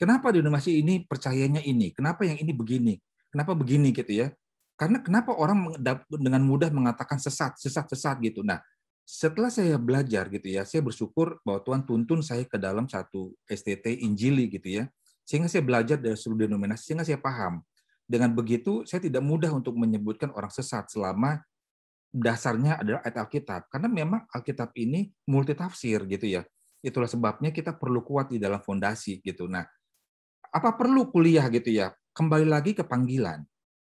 Kenapa denominasi ini percayanya ini? Kenapa yang ini begini? Kenapa begini gitu ya? Karena kenapa orang dengan mudah mengatakan sesat, sesat, sesat gitu. Nah, setelah saya belajar gitu ya, saya bersyukur bahwa Tuhan tuntun saya ke dalam satu STT Injili gitu ya. Sehingga saya belajar dari seluruh denominasi, sehingga saya paham. Dengan begitu, saya tidak mudah untuk menyebutkan orang sesat selama dasarnya adalah ayat Alkitab. Karena memang Alkitab ini multitafsir gitu ya. Itulah sebabnya kita perlu kuat di dalam fondasi gitu. Nah, apa perlu kuliah gitu ya? Kembali lagi ke panggilan.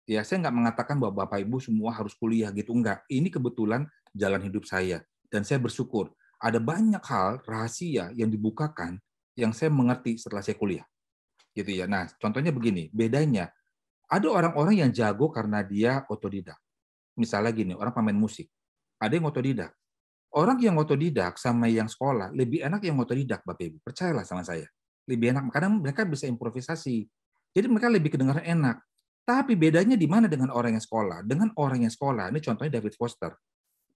Ya, saya nggak mengatakan bahwa Bapak Ibu semua harus kuliah gitu enggak. Ini kebetulan jalan hidup saya dan saya bersyukur ada banyak hal rahasia yang dibukakan yang saya mengerti setelah saya kuliah. Gitu ya. Nah, contohnya begini, bedanya ada orang-orang yang jago karena dia otodidak. Misalnya gini, orang pemain musik. Ada yang otodidak. Orang yang otodidak sama yang sekolah lebih enak yang otodidak, Bapak Ibu. Percayalah sama saya lebih enak karena mereka bisa improvisasi. Jadi mereka lebih kedengaran enak. Tapi bedanya di mana dengan orang yang sekolah? Dengan orang yang sekolah, ini contohnya David Foster.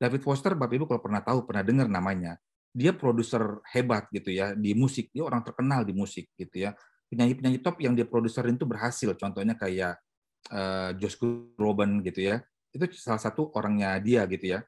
David Foster, Bapak Ibu kalau pernah tahu, pernah dengar namanya. Dia produser hebat gitu ya di musik. Dia orang terkenal di musik gitu ya. Penyanyi-penyanyi top yang dia produserin itu berhasil. Contohnya kayak uh, Josh Groban gitu ya. Itu salah satu orangnya dia gitu ya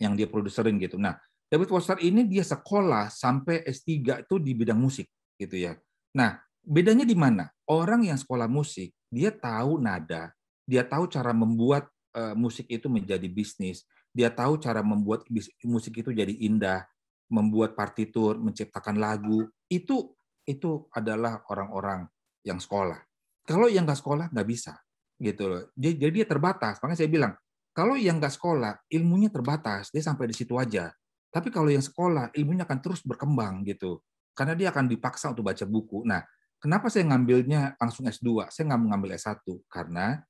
yang dia produserin gitu. Nah, David Foster ini dia sekolah sampai S3 itu di bidang musik gitu ya. Nah, bedanya di mana? Orang yang sekolah musik, dia tahu nada, dia tahu cara membuat uh, musik itu menjadi bisnis, dia tahu cara membuat musik itu jadi indah, membuat partitur, menciptakan lagu, itu itu adalah orang-orang yang sekolah. Kalau yang nggak sekolah nggak bisa, gitu loh. Jadi dia terbatas. Makanya saya bilang, kalau yang nggak sekolah ilmunya terbatas, dia sampai di situ aja. Tapi kalau yang sekolah ilmunya akan terus berkembang gitu karena dia akan dipaksa untuk baca buku. Nah, kenapa saya ngambilnya langsung S2? Saya nggak mengambil S1 karena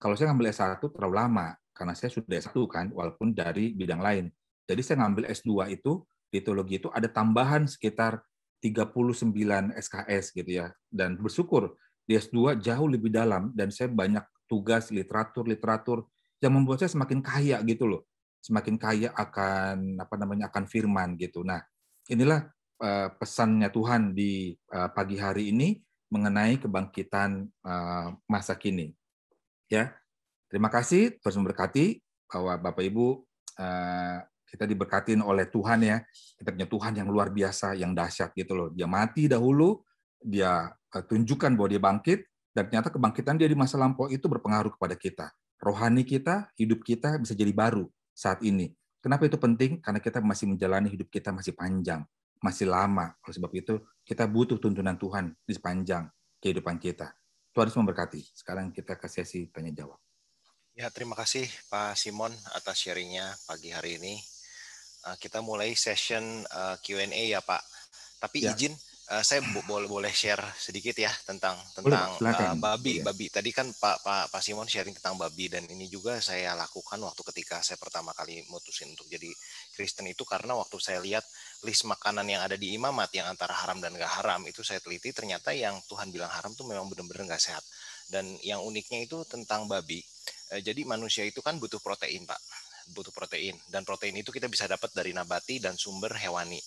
kalau saya ngambil S1 terlalu lama karena saya sudah S1 kan walaupun dari bidang lain. Jadi saya ngambil S2 itu di teologi itu ada tambahan sekitar 39 SKS gitu ya. Dan bersyukur di S2 jauh lebih dalam dan saya banyak tugas literatur-literatur yang membuat saya semakin kaya gitu loh. Semakin kaya akan apa namanya akan firman gitu. Nah, inilah Eh, pesannya Tuhan di eh, pagi hari ini mengenai kebangkitan eh, masa kini. Ya, terima kasih terus memberkati bahwa Bapak Ibu kita diberkatin oleh Tuhan ya. Kita punya Tuhan yang luar biasa, yang dahsyat gitu loh. Dia mati dahulu, dia tunjukkan bahwa dia bangkit dan ternyata kebangkitan dia di masa lampau itu berpengaruh kepada kita. Rohani kita, hidup kita bisa jadi baru saat ini. Kenapa itu penting? Karena kita masih menjalani hidup kita masih panjang masih lama. Oleh sebab itu, kita butuh tuntunan Tuhan di sepanjang kehidupan kita. Tuhan harus memberkati. Sekarang kita ke sesi tanya jawab. Ya, terima kasih Pak Simon atas sharingnya pagi hari ini. Eh, kita mulai session eh, Q&A ya Pak. Tapi ya. izin uh, saya boleh boleh share sedikit ya tentang tentang uh, babi ya. babi tadi kan Pak Pak Pak Simon sharing tentang babi dan ini juga saya lakukan waktu ketika saya pertama kali mutusin untuk jadi Kristen itu karena waktu saya lihat list makanan yang ada di imamat yang antara haram dan gak haram itu saya teliti ternyata yang Tuhan bilang haram tuh memang benar-benar gak sehat dan yang uniknya itu tentang babi uh, jadi manusia itu kan butuh protein Pak butuh protein dan protein itu kita bisa dapat dari nabati dan sumber hewani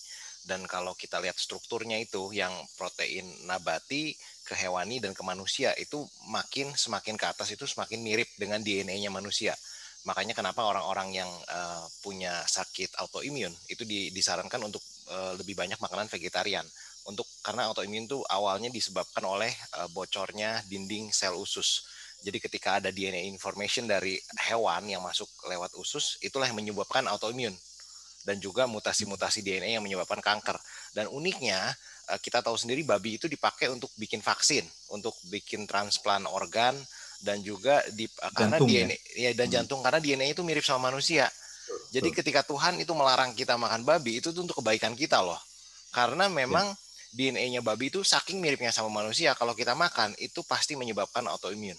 dan kalau kita lihat strukturnya itu yang protein nabati ke hewani dan ke manusia itu makin semakin ke atas itu semakin mirip dengan DNA-nya manusia. Makanya kenapa orang-orang yang uh, punya sakit autoimun itu di, disarankan untuk uh, lebih banyak makanan vegetarian untuk karena autoimun itu awalnya disebabkan oleh uh, bocornya dinding sel usus. Jadi ketika ada DNA information dari hewan yang masuk lewat usus, itulah yang menyebabkan autoimun dan juga mutasi-mutasi DNA yang menyebabkan kanker. Dan uniknya eh, kita tahu sendiri babi itu dipakai untuk bikin vaksin, untuk bikin transplant organ dan juga di eh, karena DNA ya? Iya, dan hmm. jantung karena DNA itu mirip sama manusia. Jadi ketika Tuhan itu melarang kita makan babi itu tuh untuk kebaikan kita loh. Karena memang ya. DNA-nya babi itu saking miripnya sama manusia kalau kita makan itu pasti menyebabkan autoimun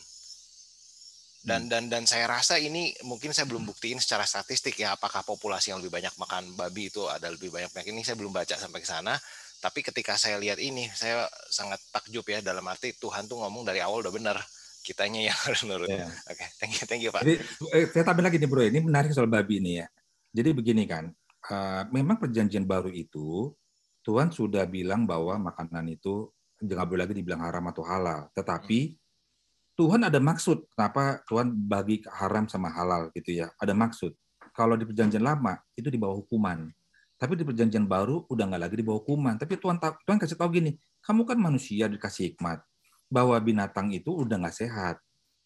dan hmm. dan dan saya rasa ini mungkin saya belum buktiin secara statistik ya apakah populasi yang lebih banyak makan babi itu ada lebih banyak penyakit ini saya belum baca sampai ke sana tapi ketika saya lihat ini saya sangat takjub ya dalam arti Tuhan tuh ngomong dari awal udah benar kitanya yang <laughs> harus menurut. yeah. oke okay. thank you thank you pak jadi eh, saya tambahin lagi nih bro ini menarik soal babi ini ya jadi begini kan uh, memang perjanjian baru itu Tuhan sudah bilang bahwa makanan itu jangan boleh lagi dibilang haram atau halal tetapi hmm Tuhan ada maksud kenapa Tuhan bagi haram sama halal gitu ya. Ada maksud. Kalau di perjanjian lama itu di bawah hukuman. Tapi di perjanjian baru udah nggak lagi di bawah hukuman. Tapi Tuhan Tuhan kasih tahu gini, kamu kan manusia dikasih hikmat bahwa binatang itu udah nggak sehat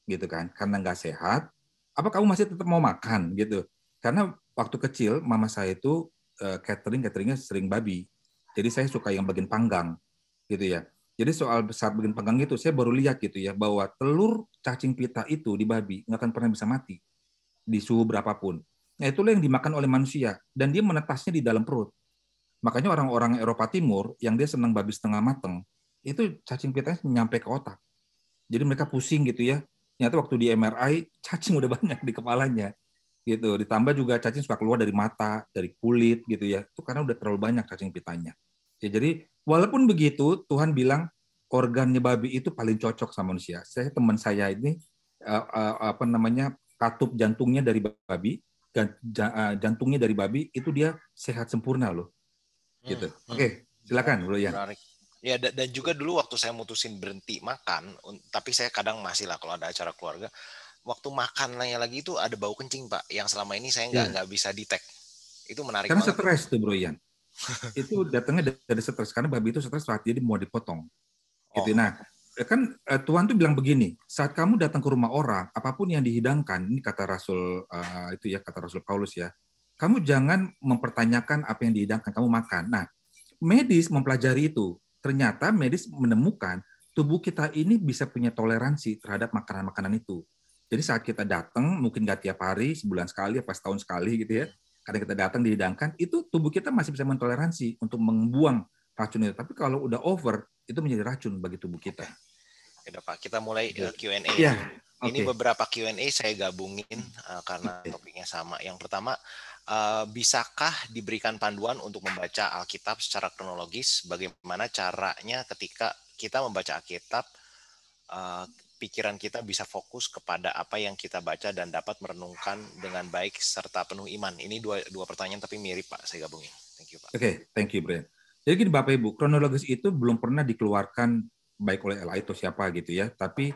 gitu kan. Karena nggak sehat, apa kamu masih tetap mau makan gitu? Karena waktu kecil mama saya itu eh, catering cateringnya sering babi. Jadi saya suka yang bagian panggang gitu ya. Jadi soal besar bikin panggang itu, saya baru lihat gitu ya bahwa telur cacing pita itu di babi nggak akan pernah bisa mati di suhu berapapun. Nah itulah yang dimakan oleh manusia dan dia menetasnya di dalam perut. Makanya orang-orang Eropa Timur yang dia senang babi setengah mateng itu cacing pitanya nyampe ke otak. Jadi mereka pusing gitu ya. Ternyata waktu di MRI cacing udah <laughs> banyak di kepalanya gitu. Ditambah juga cacing suka keluar dari mata, dari kulit gitu ya. Itu karena udah terlalu banyak cacing pitanya. Ya, jadi Walaupun begitu, Tuhan bilang organnya babi itu paling cocok sama manusia. Saya teman saya ini eh, eh, apa namanya katup jantungnya dari babi, eh, jantungnya dari babi itu dia sehat sempurna loh. Hmm, gitu. Hmm. Oke, okay, silakan Bro Yan. Ya dan juga dulu waktu saya mutusin berhenti makan, tapi saya kadang masih lah kalau ada acara keluarga, waktu makan lainnya lagi itu ada bau kencing pak, yang selama ini saya nggak ya. nggak bisa detect. Itu menarik. Karena stres tuh Bro Ian itu datangnya dari stres karena babi itu stres saat jadi mau dipotong. Gitu. Oh. Gitu. Nah, kan eh, Tuhan tuh bilang begini, saat kamu datang ke rumah orang, apapun yang dihidangkan, ini kata Rasul uh, itu ya kata Rasul Paulus ya, kamu jangan mempertanyakan apa yang dihidangkan, kamu makan. Nah, medis mempelajari itu. Ternyata medis menemukan tubuh kita ini bisa punya toleransi terhadap makanan-makanan itu. Jadi saat kita datang, mungkin nggak tiap hari, sebulan sekali, pas tahun sekali gitu ya, kadang kita datang dihidangkan, itu tubuh kita masih bisa mentoleransi untuk membuang racun itu. Tapi kalau udah over, itu menjadi racun bagi tubuh kita. Ya, Pak. Kita mulai Q&A. Ya. Okay. Ini beberapa Q&A saya gabungin uh, karena topiknya sama. Yang pertama, uh, bisakah diberikan panduan untuk membaca Alkitab secara kronologis? Bagaimana caranya ketika kita membaca Alkitab, uh, pikiran kita bisa fokus kepada apa yang kita baca dan dapat merenungkan dengan baik serta penuh iman. Ini dua dua pertanyaan tapi mirip Pak, saya gabungin. Thank you Pak. Oke, okay, thank you Brian. Jadi gini Bapak Ibu, kronologis itu belum pernah dikeluarkan baik oleh LA itu siapa gitu ya, tapi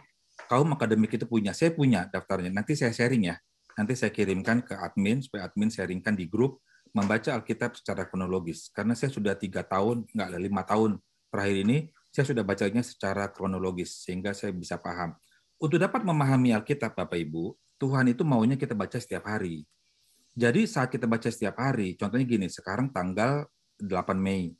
kaum akademik itu punya. Saya punya daftarnya. Nanti saya sharing ya. Nanti saya kirimkan ke admin supaya admin sharingkan di grup membaca Alkitab secara kronologis. Karena saya sudah tiga tahun, enggak ada lima tahun terakhir ini saya sudah bacanya secara kronologis sehingga saya bisa paham. Untuk dapat memahami Alkitab Bapak Ibu, Tuhan itu maunya kita baca setiap hari. Jadi saat kita baca setiap hari, contohnya gini, sekarang tanggal 8 Mei.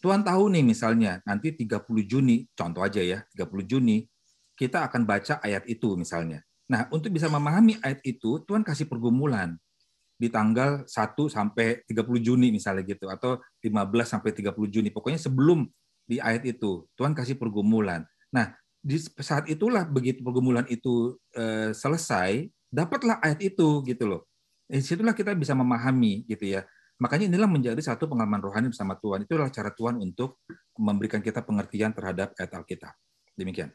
Tuhan tahu nih misalnya nanti 30 Juni, contoh aja ya, 30 Juni kita akan baca ayat itu misalnya. Nah, untuk bisa memahami ayat itu, Tuhan kasih pergumulan di tanggal 1 sampai 30 Juni misalnya gitu atau 15 sampai 30 Juni. Pokoknya sebelum di ayat itu. Tuhan kasih pergumulan. Nah, di saat itulah begitu pergumulan itu eh, selesai, dapatlah ayat itu gitu loh. Eh, di situlah kita bisa memahami gitu ya. Makanya inilah menjadi satu pengalaman rohani bersama Tuhan. Itulah cara Tuhan untuk memberikan kita pengertian terhadap ayat Alkitab. Demikian.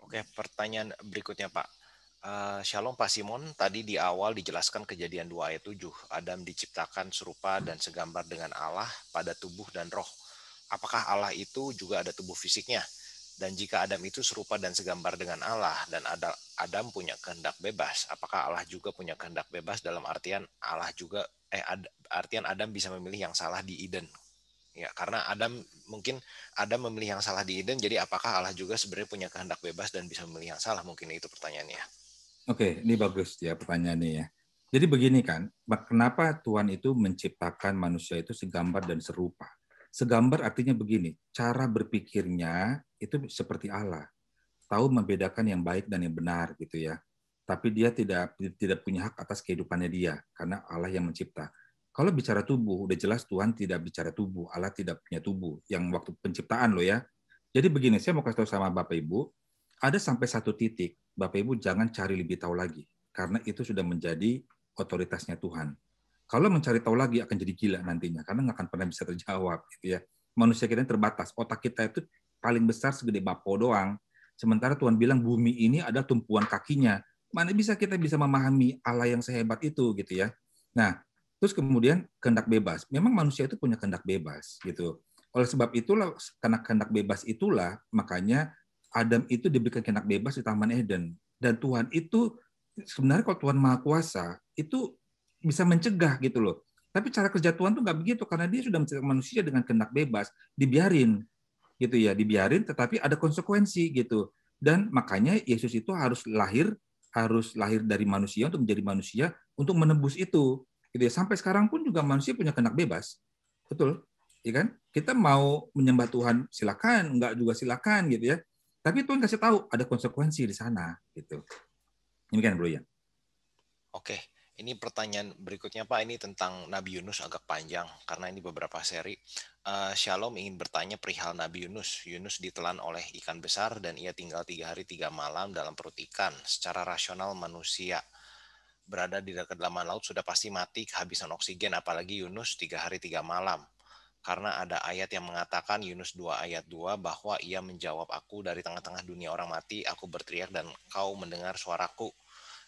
Oke, pertanyaan berikutnya Pak. Uh, Shalom Pak Simon, tadi di awal dijelaskan kejadian 2 ayat 7, Adam diciptakan serupa dan segambar dengan Allah pada tubuh dan roh apakah Allah itu juga ada tubuh fisiknya? Dan jika Adam itu serupa dan segambar dengan Allah dan Adam punya kehendak bebas, apakah Allah juga punya kehendak bebas dalam artian Allah juga eh ad, artian Adam bisa memilih yang salah di Eden? Ya, karena Adam mungkin Adam memilih yang salah di Eden, jadi apakah Allah juga sebenarnya punya kehendak bebas dan bisa memilih yang salah? Mungkin itu pertanyaannya. Oke, ini bagus ya pertanyaannya ya. Jadi begini kan, kenapa Tuhan itu menciptakan manusia itu segambar dan serupa? Segambar artinya begini, cara berpikirnya itu seperti Allah. Tahu membedakan yang baik dan yang benar gitu ya. Tapi dia tidak tidak punya hak atas kehidupannya dia karena Allah yang mencipta. Kalau bicara tubuh, udah jelas Tuhan tidak bicara tubuh, Allah tidak punya tubuh yang waktu penciptaan loh ya. Jadi begini, saya mau kasih tahu sama Bapak Ibu, ada sampai satu titik Bapak Ibu jangan cari lebih tahu lagi karena itu sudah menjadi otoritasnya Tuhan. Kalau mencari tahu lagi akan jadi gila nantinya karena nggak akan pernah bisa terjawab gitu ya. Manusia kita terbatas, otak kita itu paling besar segede bapo doang. Sementara Tuhan bilang bumi ini ada tumpuan kakinya. Mana bisa kita bisa memahami Allah yang sehebat itu gitu ya. Nah, terus kemudian kehendak bebas. Memang manusia itu punya kehendak bebas gitu. Oleh sebab itulah karena kehendak bebas itulah makanya Adam itu diberikan kehendak bebas di Taman Eden dan Tuhan itu sebenarnya kalau Tuhan Maha Kuasa itu bisa mencegah gitu loh. Tapi cara kerja Tuhan tuh nggak begitu karena dia sudah menciptakan manusia dengan kehendak bebas, dibiarin gitu ya, dibiarin tetapi ada konsekuensi gitu. Dan makanya Yesus itu harus lahir, harus lahir dari manusia untuk menjadi manusia untuk menebus itu. Gitu ya. Sampai sekarang pun juga manusia punya kehendak bebas. Betul? Ya kan? Kita mau menyembah Tuhan silakan, enggak juga silakan gitu ya. Tapi Tuhan kasih tahu ada konsekuensi di sana gitu. ini Demikian Bro ya. Oke. Ini pertanyaan berikutnya Pak, ini tentang Nabi Yunus agak panjang karena ini beberapa seri. Uh, Shalom ingin bertanya perihal Nabi Yunus. Yunus ditelan oleh ikan besar dan ia tinggal tiga hari tiga malam dalam perut ikan. Secara rasional manusia berada di dekat laman laut sudah pasti mati kehabisan oksigen, apalagi Yunus tiga hari tiga malam. Karena ada ayat yang mengatakan Yunus 2 ayat 2 bahwa ia menjawab aku dari tengah-tengah dunia orang mati, aku berteriak dan kau mendengar suaraku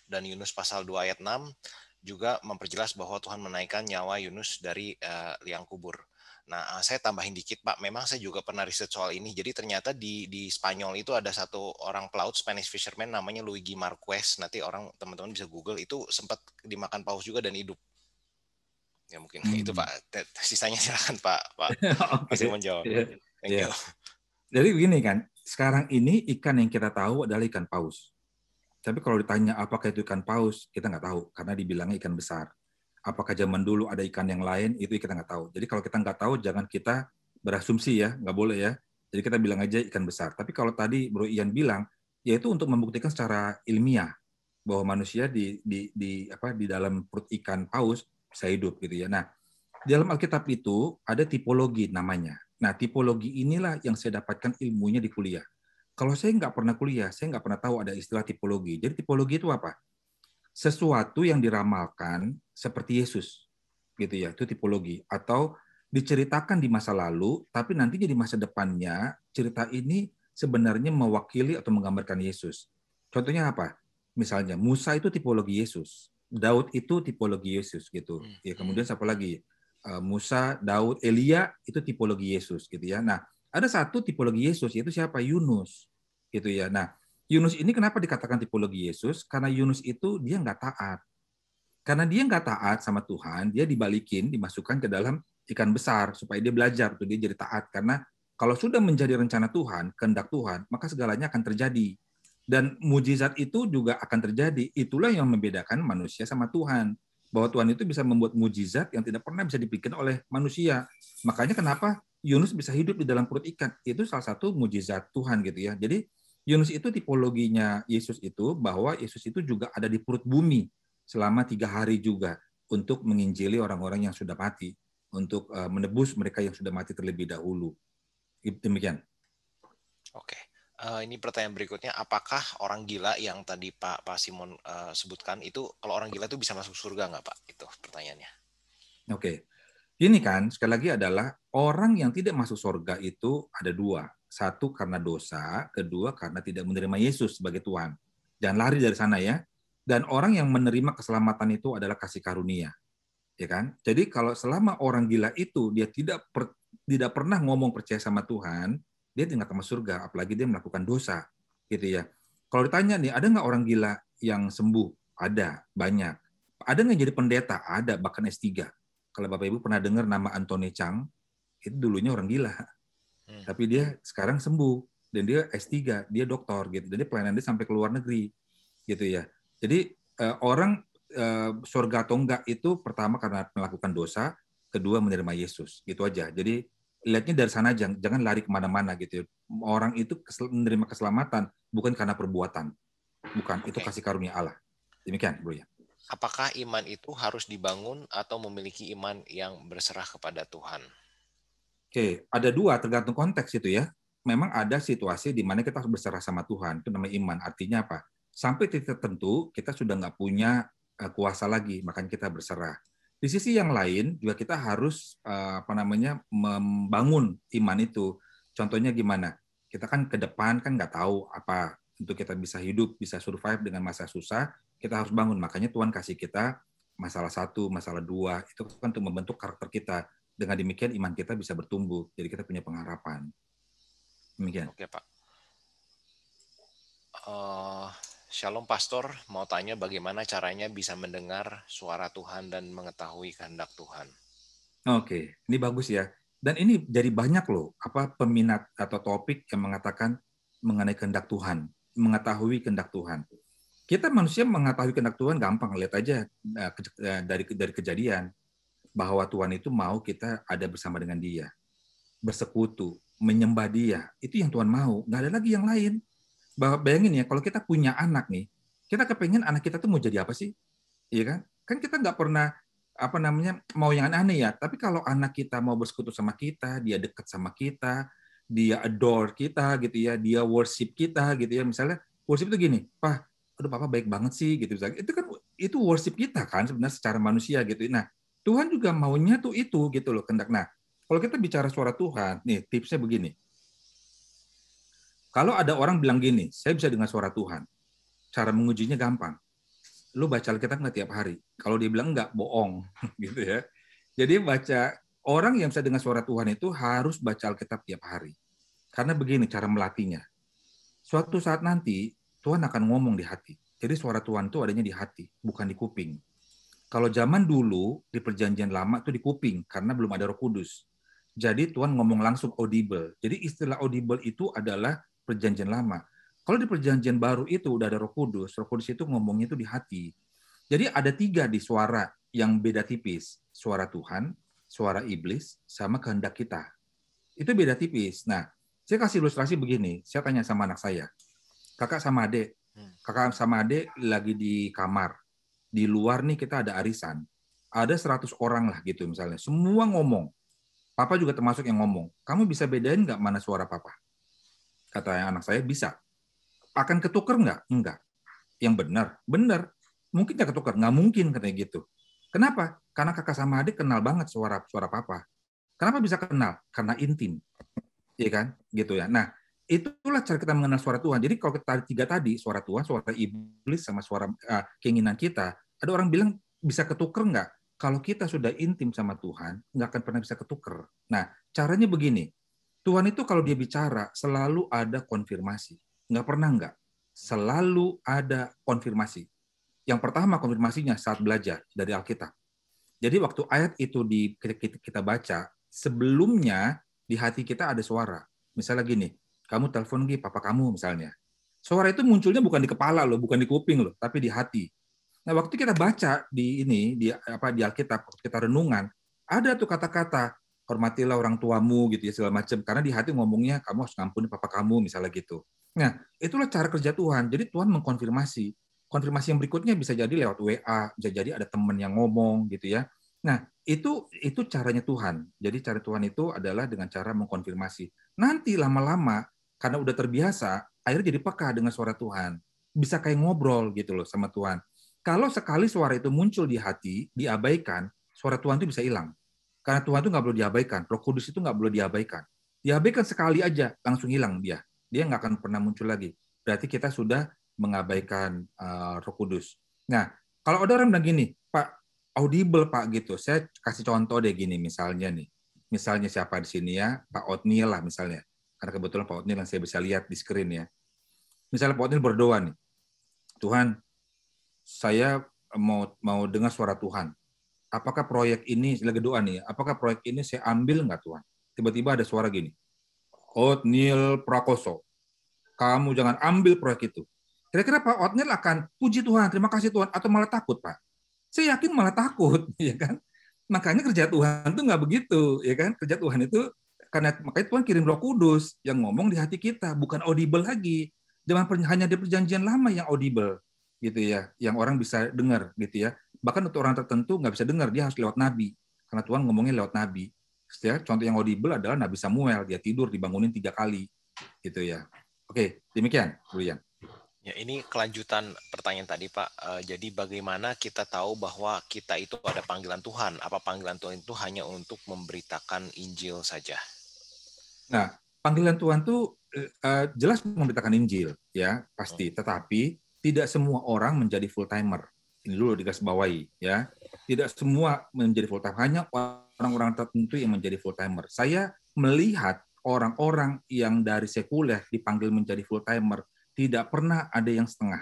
dan Yunus pasal 2 ayat 6 juga memperjelas bahwa Tuhan menaikkan nyawa Yunus dari uh, liang kubur. Nah, eh, saya tambahin dikit, Pak. Memang saya juga pernah riset soal ini. Jadi ternyata di di Spanyol itu ada satu orang pelaut Spanish fisherman namanya Luigi Marquez. Nanti orang teman-teman bisa Google itu sempat dimakan paus juga dan hidup. Ya mungkin hmm. itu Pak. Sisanya silakan Pak. Pak <laughs> masih menjawab. Iya. Thank yeah. Iya. Jadi begini kan, sekarang ini ikan yang kita tahu adalah ikan paus. Tapi kalau ditanya apakah itu ikan paus, kita nggak tahu karena dibilangnya ikan besar. Apakah zaman dulu ada ikan yang lain, itu kita nggak tahu. Jadi kalau kita nggak tahu, jangan kita berasumsi ya, nggak boleh ya. Jadi kita bilang aja ikan besar. Tapi kalau tadi Bro Ian bilang, yaitu untuk membuktikan secara ilmiah bahwa manusia di, di, di apa di dalam perut ikan paus bisa hidup gitu ya. Nah, di dalam Alkitab itu ada tipologi namanya. Nah, tipologi inilah yang saya dapatkan ilmunya di kuliah kalau saya nggak pernah kuliah, saya nggak pernah tahu ada istilah tipologi. Jadi tipologi itu apa? Sesuatu yang diramalkan seperti Yesus, gitu ya, itu tipologi. Atau diceritakan di masa lalu, tapi nanti jadi masa depannya cerita ini sebenarnya mewakili atau menggambarkan Yesus. Contohnya apa? Misalnya Musa itu tipologi Yesus, Daud itu tipologi Yesus gitu. Hmm. Ya hmm. kemudian siapa lagi? Eh, Musa, Daud, Elia itu tipologi Yesus gitu ya. Nah, ada satu tipologi Yesus yaitu siapa? Yunus. Gitu ya. Nah, Yunus ini kenapa dikatakan tipologi Yesus? Karena Yunus itu dia nggak taat. Karena dia nggak taat sama Tuhan, dia dibalikin, dimasukkan ke dalam ikan besar supaya dia belajar, tuh dia jadi taat. Karena kalau sudah menjadi rencana Tuhan, kehendak Tuhan, maka segalanya akan terjadi. Dan mujizat itu juga akan terjadi. Itulah yang membedakan manusia sama Tuhan. Bahwa Tuhan itu bisa membuat mujizat yang tidak pernah bisa dipikir oleh manusia. Makanya kenapa Yunus bisa hidup di dalam perut ikan. Itu salah satu mujizat Tuhan gitu ya. Jadi Yunus itu tipologinya Yesus itu bahwa Yesus itu juga ada di perut bumi selama tiga hari juga untuk menginjili orang-orang yang sudah mati, untuk eh, menebus mereka yang sudah mati terlebih dahulu. Demikian. Oke. Uh, ini pertanyaan berikutnya, apakah orang gila yang tadi Pak Pak Simon uh, sebutkan itu kalau orang gila itu bisa masuk surga nggak Pak? Itu pertanyaannya. Oke. Okay. Ini kan sekali lagi adalah orang yang tidak masuk surga itu ada dua. Satu karena dosa, kedua karena tidak menerima Yesus sebagai Tuhan. Jangan lari dari sana ya. Dan orang yang menerima keselamatan itu adalah kasih karunia. Ya kan? Jadi kalau selama orang gila itu dia tidak per, tidak pernah ngomong percaya sama Tuhan, dia tidak masuk surga apalagi dia melakukan dosa gitu ya. Kalau ditanya nih, ada nggak orang gila yang sembuh? Ada, banyak. Ada nggak jadi pendeta? Ada, bahkan S3 kalau Bapak Ibu pernah dengar nama Anthony Chang, itu dulunya orang gila. Hmm. Tapi dia sekarang sembuh dan dia S3, dia doktor gitu. Jadi pelayanan dia sampai ke luar negeri gitu ya. Jadi uh, orang uh, surga atau enggak itu pertama karena melakukan dosa, kedua menerima Yesus. Gitu aja. Jadi lihatnya dari sana jangan, jangan lari kemana-mana gitu. Ya. Orang itu kesel, menerima keselamatan bukan karena perbuatan, bukan okay. itu kasih karunia Allah. Demikian, Bro ya apakah iman itu harus dibangun atau memiliki iman yang berserah kepada Tuhan? Oke, ada dua tergantung konteks itu ya. Memang ada situasi di mana kita harus berserah sama Tuhan, itu namanya iman. Artinya apa? Sampai titik tertentu kita sudah nggak punya eh, kuasa lagi, makanya kita berserah. Di sisi yang lain juga kita harus eh, apa namanya membangun iman itu. Contohnya gimana? Kita kan ke depan kan nggak tahu apa untuk kita bisa hidup, bisa survive dengan masa susah, kita harus bangun. Makanya Tuhan kasih kita masalah satu, masalah dua, itu kan untuk membentuk karakter kita. Dengan demikian iman kita bisa bertumbuh, jadi kita punya pengharapan. Demikian. Oke Pak. Uh, Shalom Pastor, mau tanya bagaimana caranya bisa mendengar suara Tuhan dan mengetahui kehendak Tuhan. Oke, ini bagus ya. Dan ini jadi banyak loh apa peminat atau topik yang mengatakan mengenai kehendak Tuhan, mengetahui kehendak Tuhan. Kita manusia mengetahui kehendak Tuhan gampang, lihat aja eh, eh, dari dari kejadian bahwa Tuhan itu mau kita ada bersama dengan Dia, bersekutu, menyembah Dia. Itu yang Tuhan mau, nggak ada lagi yang lain. Bahwa bayangin ya, kalau kita punya anak nih, kita kepengen anak kita tuh mau jadi apa sih? Iya kan? Kan kita nggak pernah apa namanya mau yang aneh-aneh ya. Tapi kalau anak kita mau bersekutu sama kita, dia dekat sama kita, dia adore kita gitu ya, dia worship kita gitu ya. Misalnya worship itu gini, pak aduh papa baik banget sih gitu misalnya. Itu kan itu worship kita kan sebenarnya secara manusia gitu. Nah, Tuhan juga maunya tuh itu gitu loh kendak. Nah, kalau kita bicara suara Tuhan, nih tipsnya begini. Kalau ada orang bilang gini, saya bisa dengar suara Tuhan. Cara mengujinya gampang. Lu baca Alkitab nggak tiap hari? Kalau dia bilang nggak, bohong. <laughs> gitu ya. Jadi baca orang yang bisa dengar suara Tuhan itu harus baca Alkitab tiap hari. Karena begini cara melatihnya. Suatu saat nanti Tuhan akan ngomong di hati. Jadi suara Tuhan itu adanya di hati, bukan di kuping. Kalau zaman dulu di perjanjian lama itu di kuping karena belum ada Roh Kudus. Jadi Tuhan ngomong langsung audible. Jadi istilah audible itu adalah perjanjian lama. Kalau di perjanjian baru itu udah ada Roh Kudus, Roh Kudus itu ngomongnya itu di hati. Jadi ada tiga di suara yang beda tipis, suara Tuhan, suara iblis, sama kehendak kita. Itu beda tipis. Nah, saya kasih ilustrasi begini, saya tanya sama anak saya, kakak sama adik hmm. kakak sama adik lagi di kamar di luar nih kita ada arisan ada 100 orang lah gitu misalnya semua ngomong papa juga termasuk yang ngomong kamu bisa bedain nggak mana suara papa kata yang anak saya bisa akan ketuker nggak enggak yang benar benar mungkin nggak ketuker nggak mungkin katanya gitu kenapa karena kakak sama adik kenal banget suara suara papa kenapa bisa kenal karena intim iya kan gitu ya nah itulah cara kita mengenal suara Tuhan. Jadi kalau kita tiga tadi, suara Tuhan, suara iblis, sama suara uh, keinginan kita, ada orang bilang bisa ketuker nggak? Kalau kita sudah intim sama Tuhan, nggak akan pernah bisa ketuker. Nah, caranya begini. Tuhan itu kalau dia bicara, selalu ada konfirmasi. Nggak pernah nggak. Selalu ada konfirmasi. Yang pertama konfirmasinya saat belajar dari Alkitab. Jadi waktu ayat itu di, kita, kita baca, sebelumnya di hati kita ada suara. Misalnya gini, kamu telepon gih papa kamu misalnya. Suara itu munculnya bukan di kepala loh, bukan di kuping loh, tapi di hati. Nah, waktu kita baca di ini di apa di Alkitab, kita renungan, ada tuh kata-kata hormatilah orang tuamu gitu ya segala macam karena di hati ngomongnya kamu harus ngampuni papa kamu misalnya gitu. Nah, itulah cara kerja Tuhan. Jadi Tuhan mengkonfirmasi. Konfirmasi yang berikutnya bisa jadi lewat WA, bisa jadi ada teman yang ngomong gitu ya. Nah, itu itu caranya Tuhan. Jadi cara Tuhan itu adalah dengan cara mengkonfirmasi. Nanti lama-lama karena udah terbiasa, akhirnya jadi peka dengan suara Tuhan. Bisa kayak ngobrol gitu loh sama Tuhan. Kalau sekali suara itu muncul di hati, diabaikan, suara Tuhan itu bisa hilang. Karena Tuhan itu nggak perlu diabaikan. Roh Kudus itu nggak perlu diabaikan. Diabaikan sekali aja, langsung hilang dia. Dia nggak akan pernah muncul lagi. Berarti kita sudah mengabaikan uh, Roh Kudus. Nah, kalau ada orang bilang gini, Pak, audible Pak gitu. Saya kasih contoh deh gini misalnya nih. Misalnya siapa di sini ya, Pak Otniel lah misalnya karena kebetulan Pak Otnil yang saya bisa lihat di screen ya. Misalnya Pak Otnil berdoa nih, Tuhan, saya mau mau dengar suara Tuhan. Apakah proyek ini lagi doa nih? Apakah proyek ini saya ambil nggak Tuhan? Tiba-tiba ada suara gini, Otnil Prakoso, kamu jangan ambil proyek itu. Kira-kira Pak Otnil akan puji Tuhan, terima kasih Tuhan, atau malah takut Pak? Saya yakin malah takut, <laughs> ya kan? Makanya kerja Tuhan itu nggak begitu, ya kan? Kerja Tuhan itu karena makanya Tuhan kirim Roh Kudus yang ngomong di hati kita, bukan audible lagi. Jangan hanya di perjanjian lama yang audible gitu ya, yang orang bisa dengar gitu ya. Bahkan untuk orang tertentu nggak bisa dengar, dia harus lewat nabi. Karena Tuhan ngomongnya lewat nabi. Ya, contoh yang audible adalah Nabi Samuel, dia tidur dibangunin tiga kali, gitu ya. Oke, demikian, Julian. Ya, ini kelanjutan pertanyaan tadi, Pak. Eh, jadi bagaimana kita tahu bahwa kita itu ada panggilan Tuhan? Apa panggilan Tuhan itu hanya untuk memberitakan Injil saja? Nah, panggilan Tuhan tuh uh, jelas memberitakan Injil, ya pasti. Oh. Tetapi tidak semua orang menjadi full timer. Ini dulu digasbawahi ya. Tidak semua menjadi full timer. Hanya orang-orang tertentu yang menjadi full timer. Saya melihat orang-orang yang dari sekuler dipanggil menjadi full timer tidak pernah ada yang setengah,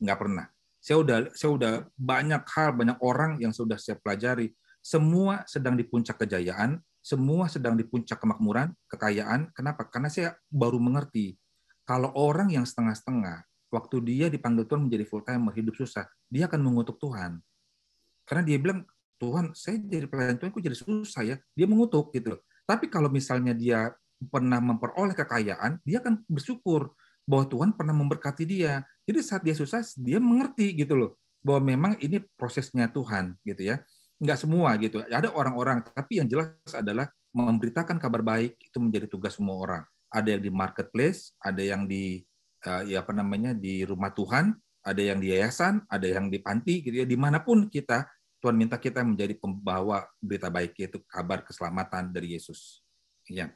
nggak pernah. Saya udah saya udah banyak hal banyak orang yang sudah saya pelajari semua sedang di puncak kejayaan semua sedang di puncak kemakmuran, kekayaan. Kenapa? Karena saya baru mengerti kalau orang yang setengah-setengah waktu dia dipanggil Tuhan menjadi full time, hidup susah, dia akan mengutuk Tuhan. Karena dia bilang, Tuhan, saya jadi pelayan Tuhan, kok jadi susah ya? Dia mengutuk gitu. Tapi kalau misalnya dia pernah memperoleh kekayaan, dia akan bersyukur bahwa Tuhan pernah memberkati dia. Jadi saat dia susah, dia mengerti gitu loh, bahwa memang ini prosesnya Tuhan gitu ya nggak semua gitu. Ada orang-orang, tapi yang jelas adalah memberitakan kabar baik itu menjadi tugas semua orang. Ada yang di marketplace, ada yang di eh, ya apa namanya di rumah Tuhan, ada yang di yayasan, ada yang di panti, gitu ya. Dimanapun kita, Tuhan minta kita menjadi pembawa berita baik yaitu kabar keselamatan dari Yesus. Ya.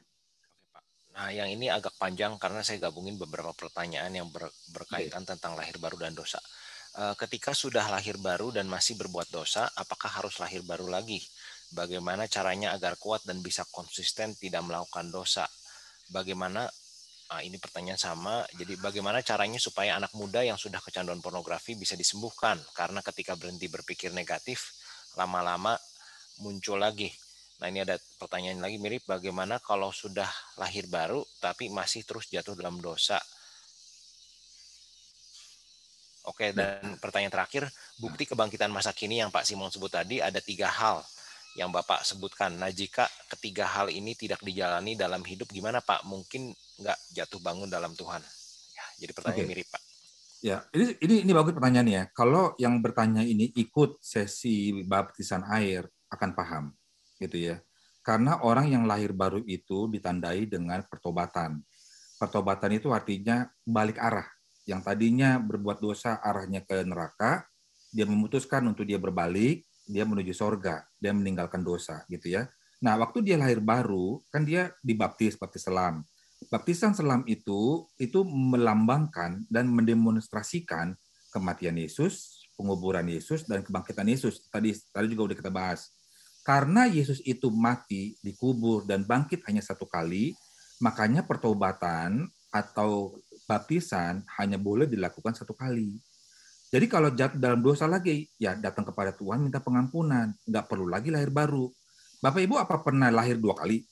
Nah, yang ini agak panjang karena saya gabungin beberapa pertanyaan yang berkaitan tentang lahir baru dan dosa. Eh, ketika sudah lahir baru dan masih berbuat dosa, apakah harus lahir baru lagi? Bagaimana caranya agar kuat dan bisa konsisten tidak melakukan dosa? Bagaimana Nah, ini pertanyaan sama. Jadi bagaimana caranya supaya anak muda yang sudah kecanduan pornografi bisa disembuhkan? Karena ketika berhenti berpikir negatif, lama-lama muncul lagi. Nah ini ada pertanyaan lagi mirip, bagaimana kalau sudah lahir baru tapi masih terus jatuh dalam dosa? Oke, dan pertanyaan terakhir, bukti kebangkitan masa kini yang Pak Simon sebut tadi ada tiga hal yang Bapak sebutkan. Nah, jika ketiga hal ini tidak dijalani dalam hidup, gimana Pak? Mungkin nggak jatuh bangun dalam Tuhan. Ya, jadi pertanyaan okay. mirip Pak. Ya, ini ini ini bagus pertanyaan ya. Kalau yang bertanya ini ikut sesi baptisan air akan paham, gitu ya. Karena orang yang lahir baru itu ditandai dengan pertobatan. Pertobatan itu artinya balik arah yang tadinya berbuat dosa arahnya ke neraka, dia memutuskan untuk dia berbalik, dia menuju sorga, dia meninggalkan dosa gitu ya. Nah, waktu dia lahir baru, kan dia dibaptis, baptis selam. Baptisan selam itu itu melambangkan dan mendemonstrasikan kematian Yesus, penguburan Yesus dan kebangkitan Yesus. Tadi tadi juga udah kita bahas. Karena Yesus itu mati, dikubur dan bangkit hanya satu kali, makanya pertobatan atau baptisan hanya boleh dilakukan satu kali. Jadi kalau jatuh dalam dosa lagi, ya datang kepada Tuhan minta pengampunan. Nggak perlu lagi lahir baru. Bapak Ibu apa pernah lahir dua kali?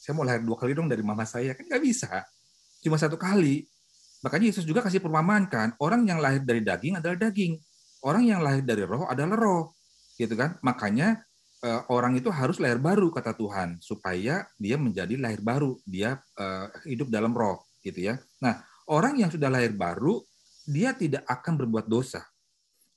Saya mau lahir dua kali dong dari mama saya. Kan nggak bisa. Cuma satu kali. Makanya Yesus juga kasih perumahan kan. Orang yang lahir dari daging adalah daging. Orang yang lahir dari roh adalah roh. Gitu kan. Makanya eh, orang itu harus lahir baru kata Tuhan supaya dia menjadi lahir baru dia uh, hidup dalam roh gitu ya nah Orang yang sudah lahir baru, dia tidak akan berbuat dosa.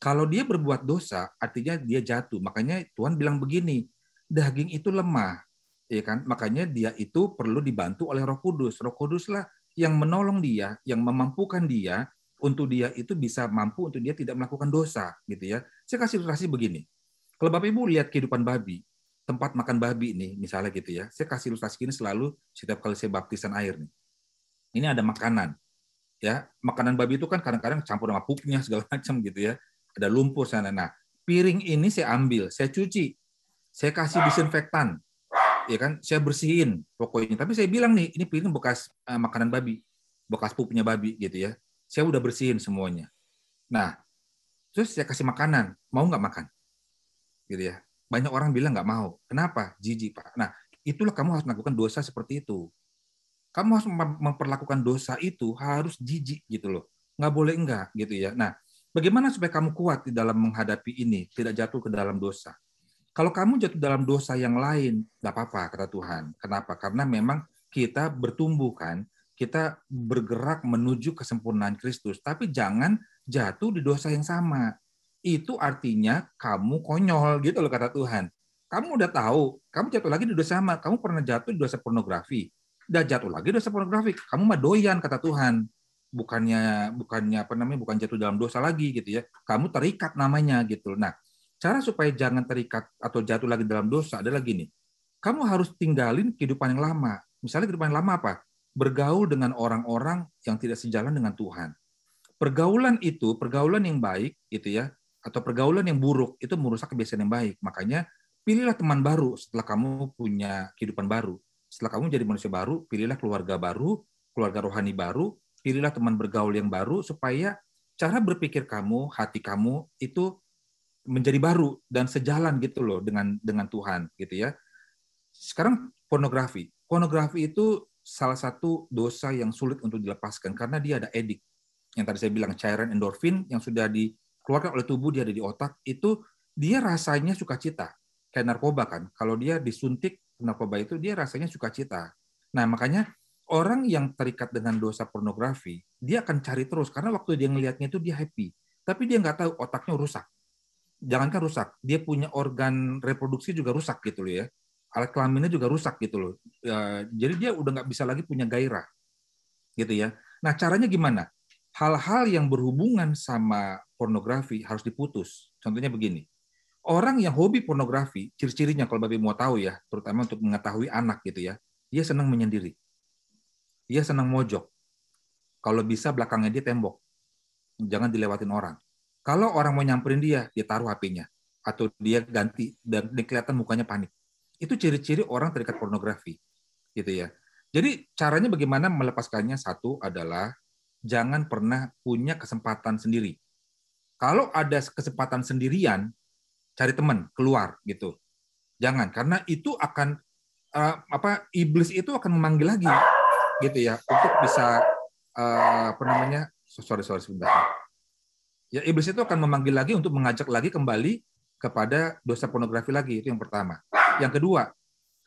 Kalau dia berbuat dosa, artinya dia jatuh. Makanya Tuhan bilang begini, daging itu lemah, ya kan? Makanya dia itu perlu dibantu oleh Roh Kudus. Roh Kuduslah yang menolong dia, yang memampukan dia untuk dia itu bisa mampu untuk dia tidak melakukan dosa, gitu ya. Saya kasih ilustrasi begini. Kalau Bapak Ibu lihat kehidupan babi, tempat makan babi ini misalnya gitu ya. Saya kasih ilustrasi ini selalu setiap kali saya baptisan air nih. Ini ada makanan ya makanan babi itu kan kadang-kadang campur sama pupnya segala <laughs> macam gitu ya ada lumpur sana nah piring ini saya ambil saya cuci saya kasih disinfektan ya kan saya bersihin pokoknya tapi saya bilang nih ini piring bekas eh, makanan babi bekas pupnya babi gitu ya saya udah bersihin semuanya nah terus saya kasih makanan mau nggak makan gitu ya banyak orang bilang nggak mau kenapa jijik pak nah itulah kamu harus melakukan dosa seperti itu kamu harus memperlakukan dosa itu harus jijik gitu loh. Nggak boleh enggak gitu ya. Nah, bagaimana supaya kamu kuat di dalam menghadapi ini, tidak jatuh ke dalam dosa? Kalau kamu jatuh dalam dosa yang lain, nggak apa-apa kata Tuhan. Kenapa? Karena memang kita bertumbuh kan, kita bergerak menuju kesempurnaan Kristus. Tapi jangan jatuh di dosa yang sama. Itu artinya kamu konyol gitu loh kata Tuhan. Kamu udah tahu, kamu jatuh lagi di dosa sama. Kamu pernah jatuh di dosa pornografi, udah jatuh lagi dosa pornografi. Kamu mah doyan kata Tuhan. Bukannya bukannya apa namanya bukan jatuh dalam dosa lagi gitu ya. Kamu terikat namanya gitu. Nah, cara supaya jangan terikat atau jatuh lagi dalam dosa adalah gini. Kamu harus tinggalin kehidupan yang lama. Misalnya kehidupan yang lama apa? Bergaul dengan orang-orang yang tidak sejalan dengan Tuhan. Pergaulan itu, pergaulan yang baik gitu ya, atau pergaulan yang buruk itu merusak kebiasaan yang baik. Makanya pilihlah teman baru setelah kamu punya kehidupan baru setelah kamu jadi manusia baru, pilihlah keluarga baru, keluarga rohani baru, pilihlah teman bergaul yang baru supaya cara berpikir kamu, hati kamu itu menjadi baru dan sejalan gitu loh dengan dengan Tuhan gitu ya. Sekarang pornografi. Pornografi itu salah satu dosa yang sulit untuk dilepaskan karena dia ada edik. Yang tadi saya bilang cairan endorfin yang sudah dikeluarkan oleh tubuh dia ada di otak itu dia rasanya sukacita kayak narkoba kan. Kalau dia disuntik narkoba itu dia rasanya sukacita. Nah, makanya orang yang terikat dengan dosa pornografi, dia akan cari terus karena waktu dia ngelihatnya itu dia happy. Tapi dia nggak tahu otaknya rusak. Jangankan rusak, dia punya organ reproduksi juga rusak gitu loh ya. Alat kelaminnya juga rusak gitu loh. Ya, jadi dia udah nggak bisa lagi punya gairah gitu ya. Nah caranya gimana? Hal-hal yang berhubungan sama pornografi harus diputus. Contohnya begini, orang yang hobi pornografi, ciri-cirinya kalau Babi mau tahu ya, terutama untuk mengetahui anak gitu ya, dia senang menyendiri. Dia senang mojok. Kalau bisa belakangnya dia tembok. Jangan dilewatin orang. Kalau orang mau nyamperin dia, dia taruh HP-nya. Atau dia ganti dan kelihatan mukanya panik. Itu ciri-ciri orang terikat pornografi. gitu ya. Jadi caranya bagaimana melepaskannya satu adalah jangan pernah punya kesempatan sendiri. Kalau ada kesempatan sendirian, cari teman, keluar gitu. Jangan karena itu akan uh, apa iblis itu akan memanggil lagi gitu ya untuk bisa uh, apa namanya? sorry sorry sebentar. Ya iblis itu akan memanggil lagi untuk mengajak lagi kembali kepada dosa pornografi lagi itu yang pertama. Yang kedua,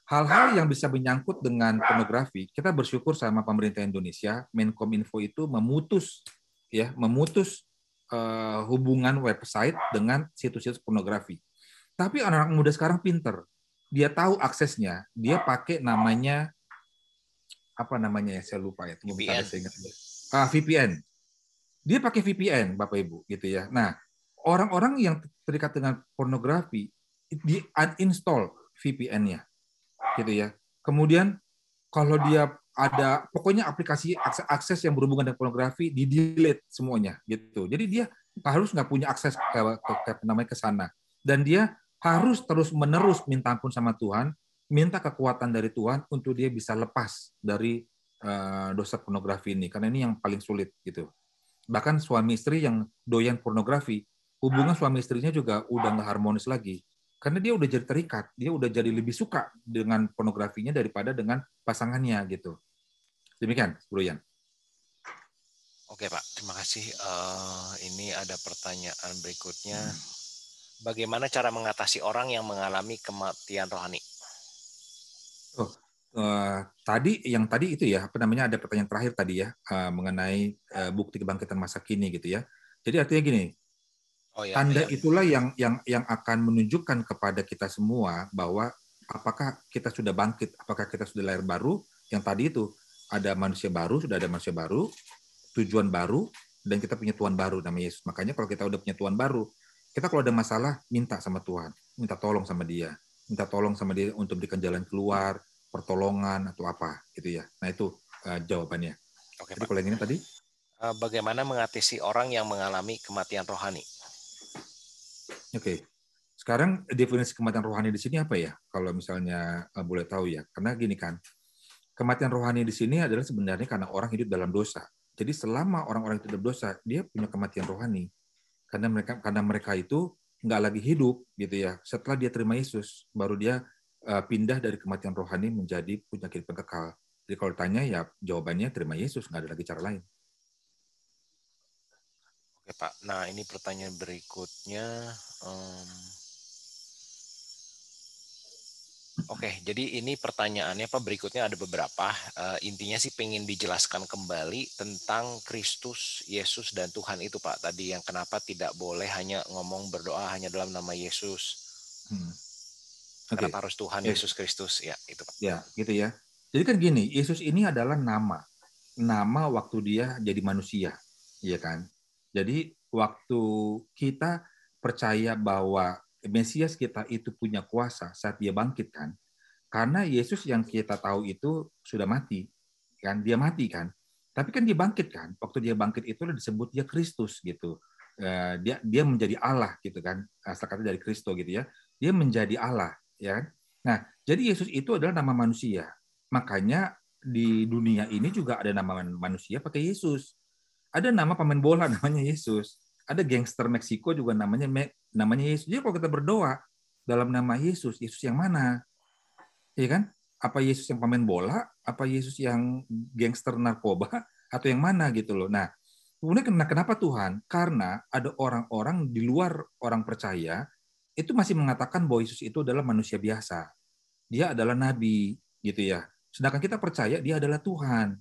hal-hal yang bisa menyangkut dengan pornografi, kita bersyukur sama pemerintah Indonesia, Menkominfo itu memutus ya, memutus uh, hubungan website dengan situs-situs pornografi. Tapi anak-anak muda sekarang pinter. Dia tahu aksesnya. Dia pakai namanya apa namanya ya saya lupa ya. Tunggu VPN. Saya ingat. Ah, VPN. Dia pakai VPN, Bapak Ibu, gitu ya. Nah, orang-orang yang terikat dengan pornografi di uninstall VPN-nya. Gitu ya. Kemudian kalau dia ada pokoknya aplikasi akses, akses yang berhubungan dengan pornografi di delete semuanya gitu. Jadi dia harus nggak punya akses ke, ke, ke namanya ke sana dan dia harus terus menerus minta ampun sama Tuhan, minta kekuatan dari Tuhan untuk dia bisa lepas dari uh, dosa pornografi ini karena ini yang paling sulit gitu. Bahkan suami istri yang doyan pornografi, hubungan suami istrinya juga udah nggak harmonis lagi karena dia udah jadi terikat, dia udah jadi lebih suka dengan pornografinya daripada dengan pasangannya gitu. Demikian, Bro Yan. Oke Pak, terima kasih. Uh, ini ada pertanyaan berikutnya. Hmm. Bagaimana cara mengatasi orang yang mengalami kematian rohani? Oh, uh, tadi yang tadi itu ya, apa namanya ada pertanyaan terakhir tadi ya uh, mengenai uh, bukti kebangkitan masa kini gitu ya. Jadi artinya gini, oh, iya, tanda iya. itulah yang yang yang akan menunjukkan kepada kita semua bahwa apakah kita sudah bangkit, apakah kita sudah lahir baru yang tadi itu ada manusia baru, sudah ada manusia baru, tujuan baru, dan kita punya Tuhan baru nama Yesus. Makanya kalau kita udah punya Tuhan baru, kita kalau ada masalah minta sama Tuhan, minta tolong sama Dia, minta tolong sama Dia untuk berikan jalan keluar, pertolongan atau apa gitu ya. Nah itu uh, jawabannya. Oke, Jadi kalau yang ini tadi? Eh, bagaimana mengatasi orang yang mengalami kematian rohani? Oke. Sekarang definisi kematian rohani di sini apa ya? Kalau misalnya eh, boleh tahu ya. Karena gini kan, kematian rohani di sini adalah sebenarnya karena orang hidup dalam dosa. Jadi selama orang-orang itu dalam dosa, dia punya kematian rohani. Karena mereka karena mereka itu nggak lagi hidup gitu ya. Setelah dia terima Yesus, baru dia eh, pindah dari kematian rohani menjadi punya kehidupan kekal. Jadi kalau tanya ya jawabannya terima Yesus, nggak ada lagi cara lain. Oke Pak, nah ini pertanyaan berikutnya. Um, Oke, jadi ini pertanyaannya apa berikutnya ada beberapa. Uh, intinya sih pengen dijelaskan kembali tentang Kristus, Yesus dan Tuhan itu Pak. Tadi yang kenapa tidak boleh hanya ngomong berdoa hanya dalam nama Yesus. Hmm. Okay. Kenapa harus Tuhan okay. Yesus Kristus? Ya, itu Pak. Ya, gitu ya. Jadi kan gini, Yesus ini adalah nama. Nama waktu dia jadi manusia, ya kan? Jadi waktu kita percaya bahwa Mesias kita itu punya kuasa saat dia bangkitkan, Karena Yesus yang kita tahu itu sudah mati, kan? Dia mati kan? Tapi kan dia bangkit kan? Waktu dia bangkit itu disebut dia Kristus gitu. Eh, dia dia menjadi Allah gitu kan? Asal kata dari Kristus gitu ya. Dia menjadi Allah ya kan? Nah, jadi Yesus itu adalah nama manusia. Makanya di dunia ini juga ada nama manusia pakai Yesus. Ada nama pemain bola <laughs> namanya Yesus ada gangster Meksiko juga namanya namanya Yesus. Jadi kalau kita berdoa dalam nama Yesus, Yesus yang mana? Iya kan? Apa Yesus yang pemain bola? Apa Yesus yang gangster narkoba? <laughs> Atau yang mana gitu loh. Nah, kemudian kenapa Tuhan? Karena ada orang-orang di luar orang percaya itu masih mengatakan bahwa Yesus itu adalah manusia biasa. Dia adalah nabi gitu ya. Sedangkan kita percaya dia adalah Tuhan.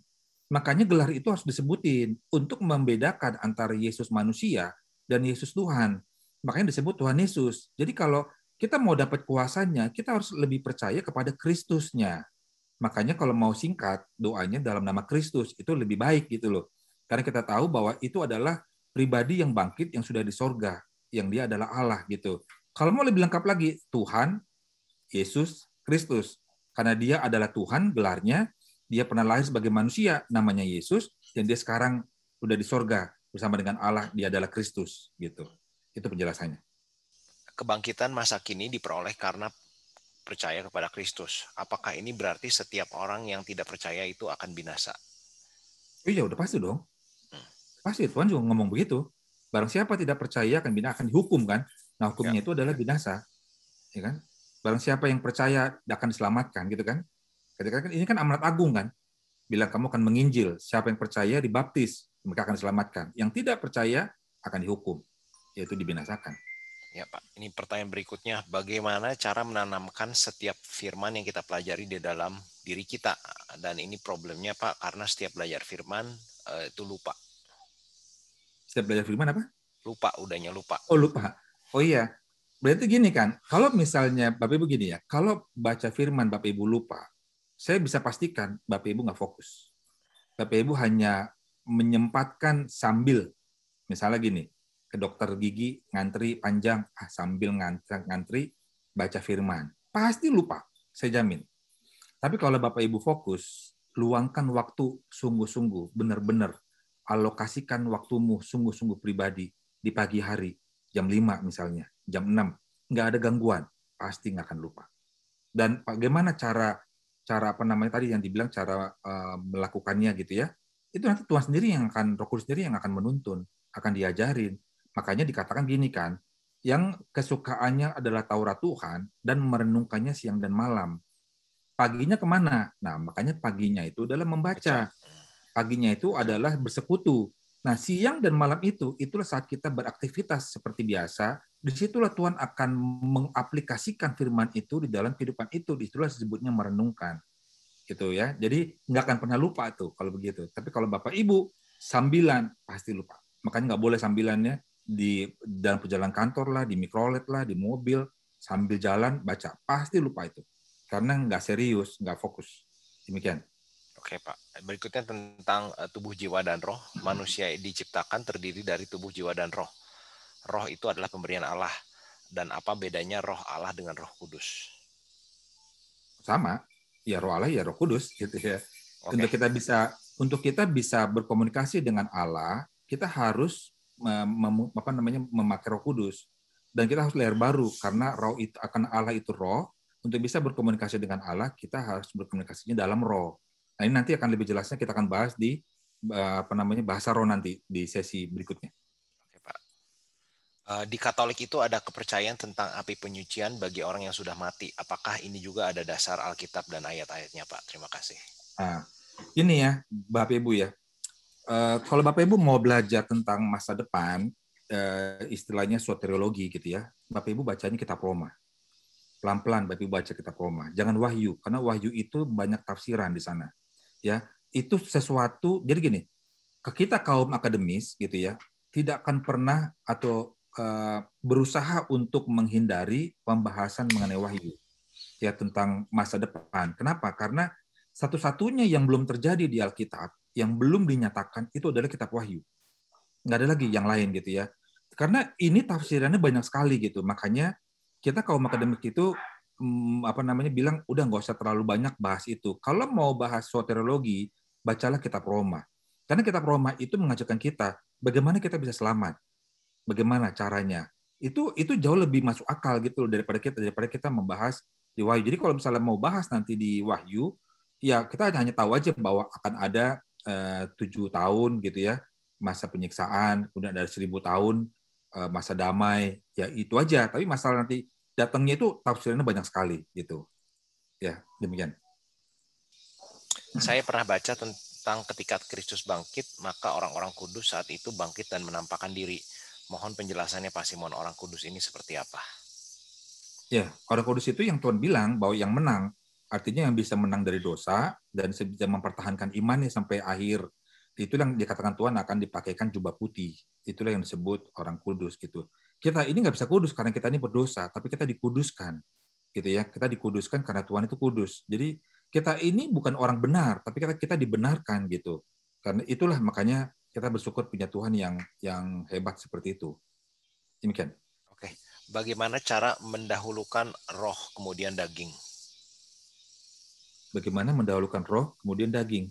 Makanya gelar itu harus disebutin untuk membedakan antara Yesus manusia dan Yesus Tuhan. Makanya disebut Tuhan Yesus. Jadi kalau kita mau dapat kuasanya, kita harus lebih percaya kepada Kristusnya. Makanya kalau mau singkat doanya dalam nama Kristus itu lebih baik gitu loh. Karena kita tahu bahwa itu adalah pribadi yang bangkit yang sudah di sorga, yang dia adalah Allah gitu. Kalau mau lebih lengkap lagi, Tuhan, Yesus, Kristus. Karena dia adalah Tuhan gelarnya, dia pernah lahir sebagai manusia namanya Yesus, dan dia sekarang sudah di sorga bersama dengan Allah dia adalah Kristus gitu itu penjelasannya kebangkitan masa kini diperoleh karena percaya kepada Kristus apakah ini berarti setiap orang yang tidak percaya itu akan binasa oh iya udah pasti dong hmm. pasti Tuhan juga ngomong begitu barang siapa tidak percaya akan binasa akan dihukum kan nah hukumnya ya. itu adalah binasa ya kan barang siapa yang percaya akan diselamatkan gitu kan Ketika kan ini kan amanat agung kan. Bila kamu akan menginjil, siapa yang percaya dibaptis, mereka akan diselamatkan. Yang tidak percaya akan dihukum, yaitu dibinasakan. Ya Pak, ini pertanyaan berikutnya, bagaimana cara menanamkan setiap firman yang kita pelajari di dalam diri kita? Dan ini problemnya Pak, karena setiap belajar firman eh, itu lupa. Setiap belajar firman apa? Lupa, udahnya lupa. Oh lupa, oh iya. Berarti gini kan, kalau misalnya Bapak Ibu gini ya, kalau baca firman Bapak Ibu lupa, saya bisa pastikan Bapak Ibu nggak fokus. Bapak Ibu hanya menyempatkan sambil misalnya gini ke dokter gigi ngantri panjang ah sambil ngantri, ngantri baca firman pasti lupa saya jamin tapi kalau bapak ibu fokus luangkan waktu sungguh-sungguh benar-benar alokasikan waktumu sungguh-sungguh pribadi di pagi hari jam 5 misalnya jam 6 nggak ada gangguan pasti nggak akan lupa dan bagaimana cara cara apa namanya tadi yang dibilang cara uh, melakukannya gitu ya itu nanti Tuhan sendiri yang akan Roh Kudus sendiri yang akan menuntun, akan diajarin. Makanya dikatakan gini kan, yang kesukaannya adalah Taurat Tuhan dan merenungkannya siang dan malam. Paginya kemana? Nah, makanya paginya itu adalah membaca. Paginya itu adalah bersekutu. Nah, siang dan malam itu, itulah saat kita beraktivitas seperti biasa. Disitulah Tuhan akan mengaplikasikan firman itu di dalam kehidupan itu. Disitulah sebutnya merenungkan gitu ya. Jadi nggak akan pernah lupa tuh kalau begitu. Tapi kalau bapak ibu sambilan pasti lupa. Makanya nggak boleh sambilannya di dalam perjalanan kantor lah, di mikrolet lah, di mobil sambil jalan baca pasti lupa itu karena nggak serius, nggak fokus. Demikian. Oke Pak, berikutnya tentang eh, tubuh jiwa dan roh. Hmm. Manusia diciptakan terdiri dari tubuh jiwa dan roh. Roh itu adalah pemberian Allah. Dan apa bedanya roh Allah dengan roh kudus? Sama, ya Roh Allah ya Roh Kudus gitu ya. Okay. Untuk kita bisa untuk kita bisa berkomunikasi dengan Allah, kita harus mem, apa namanya memakai Roh Kudus dan kita harus leher baru karena roh itu akan Allah itu roh untuk bisa berkomunikasi dengan Allah kita harus berkomunikasinya dalam roh nah ini nanti akan lebih jelasnya kita akan bahas di eh, apa namanya bahasa roh nanti di sesi berikutnya Eh, di Katolik itu ada kepercayaan tentang api penyucian bagi orang yang sudah mati. Apakah ini juga ada dasar Alkitab dan ayat-ayatnya, Pak? Terima kasih. Nah, ini ya, Bapak Ibu ya. E, kalau Bapak Ibu mau belajar tentang masa depan, e, istilahnya soteriologi gitu ya. Bapak Ibu bacanya kitab Roma. Pelan-pelan Bapak Ibu baca kitab Roma. Jangan wahyu, karena wahyu itu banyak tafsiran di sana. Ya, itu sesuatu jadi gini, ke kita kaum akademis gitu ya, tidak akan pernah atau Eh, berusaha untuk menghindari pembahasan mengenai wahyu ya tentang masa depan. Kenapa? Karena satu-satunya yang belum terjadi di Alkitab, yang belum dinyatakan itu adalah kitab Wahyu. Nggak ada lagi yang lain gitu ya. Karena ini tafsirannya banyak sekali gitu. Makanya kita kaum akademik itu mm, apa namanya bilang udah nggak usah terlalu banyak bahas itu. Kalau mau bahas soteriologi, bacalah kitab Roma. Karena kitab Roma itu mengajarkan kita bagaimana kita bisa selamat bagaimana caranya itu itu jauh lebih masuk akal gitu loh daripada kita daripada kita membahas di wahyu jadi kalau misalnya mau bahas nanti di wahyu ya kita hanya tahu aja bahwa akan ada eh, tujuh tahun gitu ya masa penyiksaan kemudian ada seribu tahun eh, masa damai ya itu aja tapi masalah nanti datangnya itu tafsirannya banyak sekali gitu ya demikian saya pernah baca tentang ketika Kristus bangkit maka orang-orang kudus saat itu bangkit dan menampakkan diri Mohon penjelasannya Pak Simon, orang kudus ini seperti apa? Ya, orang kudus itu yang Tuhan bilang bahwa yang menang, artinya yang bisa menang dari dosa dan bisa mempertahankan imannya sampai akhir. itu yang dikatakan Tuhan akan dipakaikan jubah putih. Itulah yang disebut orang kudus gitu. Kita ini nggak bisa kudus karena kita ini berdosa, tapi kita dikuduskan gitu ya. Kita dikuduskan karena Tuhan itu kudus. Jadi kita ini bukan orang benar, tapi kita kita dibenarkan gitu. Karena itulah makanya kita bersyukur punya Tuhan yang yang hebat seperti itu. Demikian. Oke. Bagaimana cara mendahulukan roh kemudian daging? Bagaimana mendahulukan roh kemudian daging?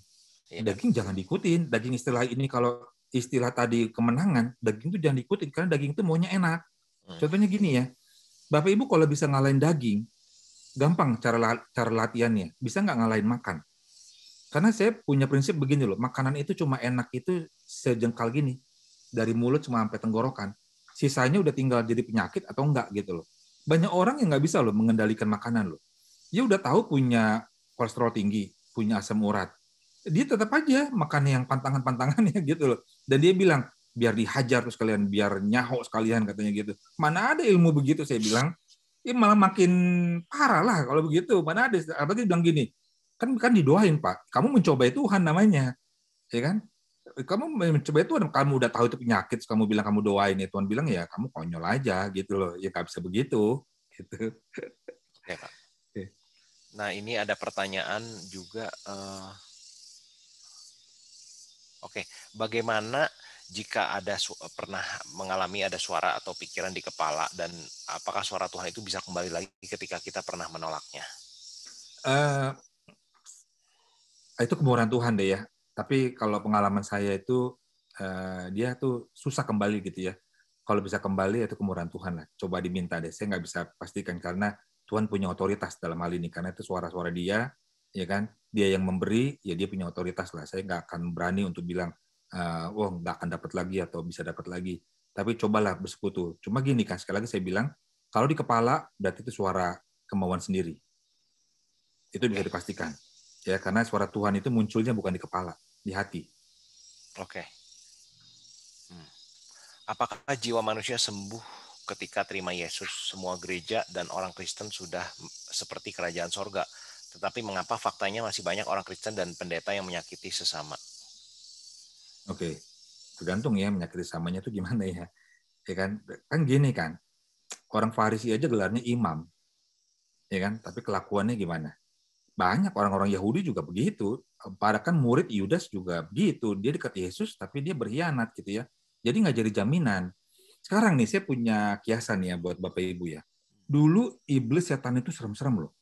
Ya. Daging jangan diikutin. Daging istilah ini kalau istilah tadi kemenangan, daging itu jangan diikutin karena daging itu maunya enak. Hmm. Contohnya gini ya. Bapak Ibu kalau bisa ngalahin daging, gampang cara cara latihannya. Bisa nggak ngalahin makan? Karena saya punya prinsip begini loh, makanan itu cuma enak itu sejengkal gini. Dari mulut cuma sampai tenggorokan. Sisanya udah tinggal jadi penyakit atau enggak gitu loh. Banyak orang yang nggak bisa loh mengendalikan makanan loh. Dia udah tahu punya kolesterol tinggi, punya asam urat. Dia tetap aja makan yang pantangan pantangan ya <laughs> gitu loh. Dan dia bilang, biar dihajar terus kalian, biar nyaho sekalian katanya gitu. Mana ada ilmu begitu saya bilang, ini malah makin parah lah kalau begitu. Mana ada, apa dia bilang gini, kan kan didoain pak kamu mencobai Tuhan namanya ya kan kamu mencoba itu kamu udah tahu itu penyakit kamu bilang kamu doain ya Tuhan bilang ya kamu konyol aja gitu loh ya nggak bisa begitu gitu ya pak nah ini ada pertanyaan juga uh... oke bagaimana jika ada pernah mengalami ada suara atau pikiran di kepala dan apakah suara Tuhan itu bisa kembali lagi ketika kita pernah menolaknya? Uh, Ah, itu kemurahan Tuhan deh ya. Tapi kalau pengalaman saya itu eh, dia tuh susah kembali gitu ya. Kalau bisa kembali ya itu kemurahan Tuhan lah. Coba diminta deh. Saya nggak bisa pastikan karena Tuhan punya otoritas dalam hal ini karena itu suara-suara dia, ya kan? Dia yang memberi, ya dia punya otoritas lah. Saya nggak akan berani untuk bilang, eh, wah oh, nggak akan dapat lagi atau bisa dapat lagi. Tapi cobalah bersekutu. Cuma gini kan sekali lagi saya bilang, kalau di kepala berarti itu suara kemauan sendiri. Itu bisa dipastikan ya karena suara Tuhan itu munculnya bukan di kepala di hati oke okay. hmm. apakah jiwa manusia sembuh ketika terima Yesus semua gereja dan orang Kristen sudah seperti kerajaan sorga tetapi mengapa faktanya masih banyak orang Kristen dan pendeta yang menyakiti sesama oke okay. tergantung ya menyakiti sesamanya itu gimana ya ya kan kan gini kan orang Farisi aja gelarnya imam ya kan tapi kelakuannya gimana banyak orang-orang Yahudi juga begitu. Bahkan murid Yudas juga begitu. Dia dekat Yesus tapi dia berkhianat gitu ya. Jadi nggak jadi jaminan. Sekarang nih saya punya kiasan ya buat Bapak Ibu ya. Dulu iblis setan itu serem-serem loh.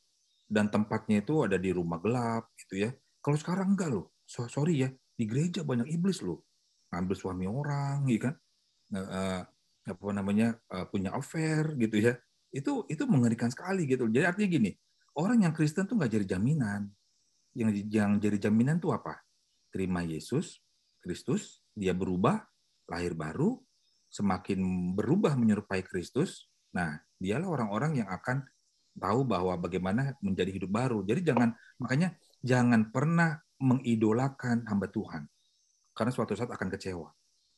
Dan tempatnya itu ada di rumah gelap gitu ya. Kalau sekarang enggak loh. So, sorry ya, di gereja banyak iblis loh. Ngambil suami orang gitu kan. Uh, apa namanya eh, punya affair gitu ya. Itu itu mengerikan sekali gitu. Jadi artinya gini, orang yang Kristen tuh nggak jadi jaminan. Yang yang jadi jaminan tuh apa? Terima Yesus Kristus, dia berubah, lahir baru, semakin berubah menyerupai Kristus. Nah, dialah orang-orang yang akan tahu bahwa bagaimana menjadi hidup baru. Jadi jangan makanya jangan pernah mengidolakan hamba Tuhan. Karena suatu saat akan kecewa.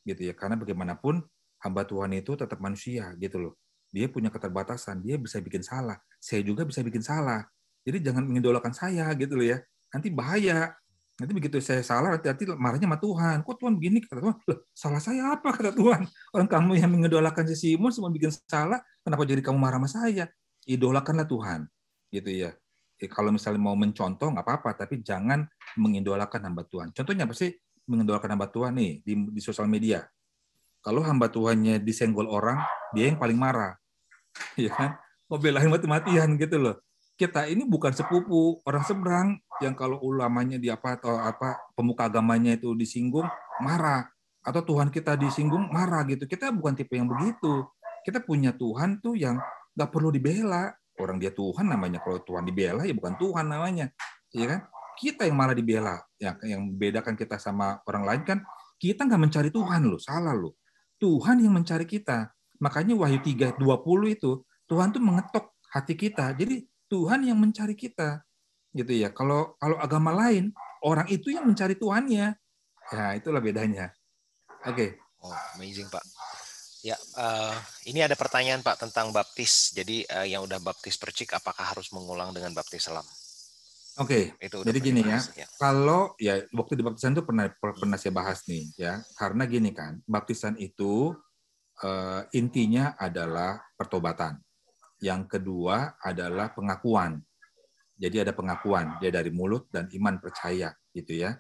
Gitu ya. Karena bagaimanapun hamba Tuhan itu tetap manusia gitu loh. Dia punya keterbatasan, dia bisa bikin salah. Saya juga bisa bikin salah. Jadi jangan mengidolakan saya gitu loh ya. Nanti bahaya. Nanti begitu saya salah, hati-hati marahnya sama Tuhan. Kok Tuhan begini, Kata Tuhan, loh, salah saya apa? <laughs> Kata Tuhan. Orang kamu yang mengidolakan si Simon semua bikin salah, kenapa jadi kamu marah sama saya? Idolakanlah Tuhan. Gitu ya. ya kalau misalnya mau mencontoh, nggak apa-apa. Tapi jangan mengidolakan hamba Tuhan. Contohnya apa sih? Mengidolakan hamba Tuhan nih di, di sosial media. Kalau hamba Tuhannya disenggol orang, dia yang paling marah. <laughs> Ya kan? Oh, belain mati-matian gitu loh. Kita ini bukan sepupu, orang seberang yang kalau ulamanya di apa atau apa pemuka agamanya itu disinggung marah atau Tuhan kita disinggung marah gitu. Kita bukan tipe yang begitu. Kita punya Tuhan tuh yang nggak perlu dibela. Orang dia Tuhan namanya. Kalau Tuhan dibela ya bukan Tuhan namanya. Ya kan? Kita yang malah dibela. Ya, yang bedakan kita sama orang lain kan kita nggak mencari Tuhan loh, salah loh. Tuhan yang mencari kita. Makanya Wahyu 3:20 itu Tuhan tuh mengetok hati kita. Jadi Tuhan yang mencari kita. Gitu ya. Kalau kalau agama lain, orang itu yang mencari Tuhannya. Ya, itulah bedanya. Oke. Okay. Oh, amazing, Pak. Ya, uh, ini ada pertanyaan Pak tentang baptis. Jadi uh, yang udah baptis percik apakah harus mengulang dengan baptis selam? Oke, okay. jadi gini ya, ya. Kalau ya waktu di baptisan itu pernah pernah saya bahas nih ya, karena gini kan, baptisan itu uh, intinya adalah pertobatan. Yang kedua adalah pengakuan. Jadi ada pengakuan dia dari mulut dan iman percaya gitu ya.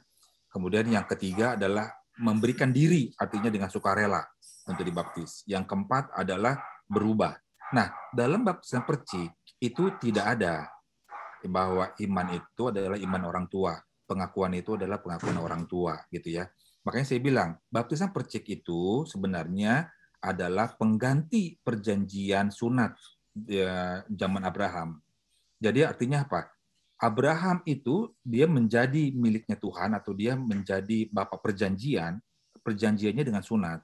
Kemudian yang ketiga adalah memberikan diri, artinya dengan sukarela untuk dibaptis. Yang keempat adalah berubah. Nah, dalam baptisan perci itu tidak ada bahwa iman itu adalah iman orang tua, pengakuan itu adalah pengakuan orang tua gitu ya. Makanya saya bilang, baptisan percik itu sebenarnya adalah pengganti perjanjian sunat ya, zaman Abraham. Jadi artinya apa? Abraham itu dia menjadi miliknya Tuhan atau dia menjadi bapak perjanjian, perjanjiannya dengan sunat.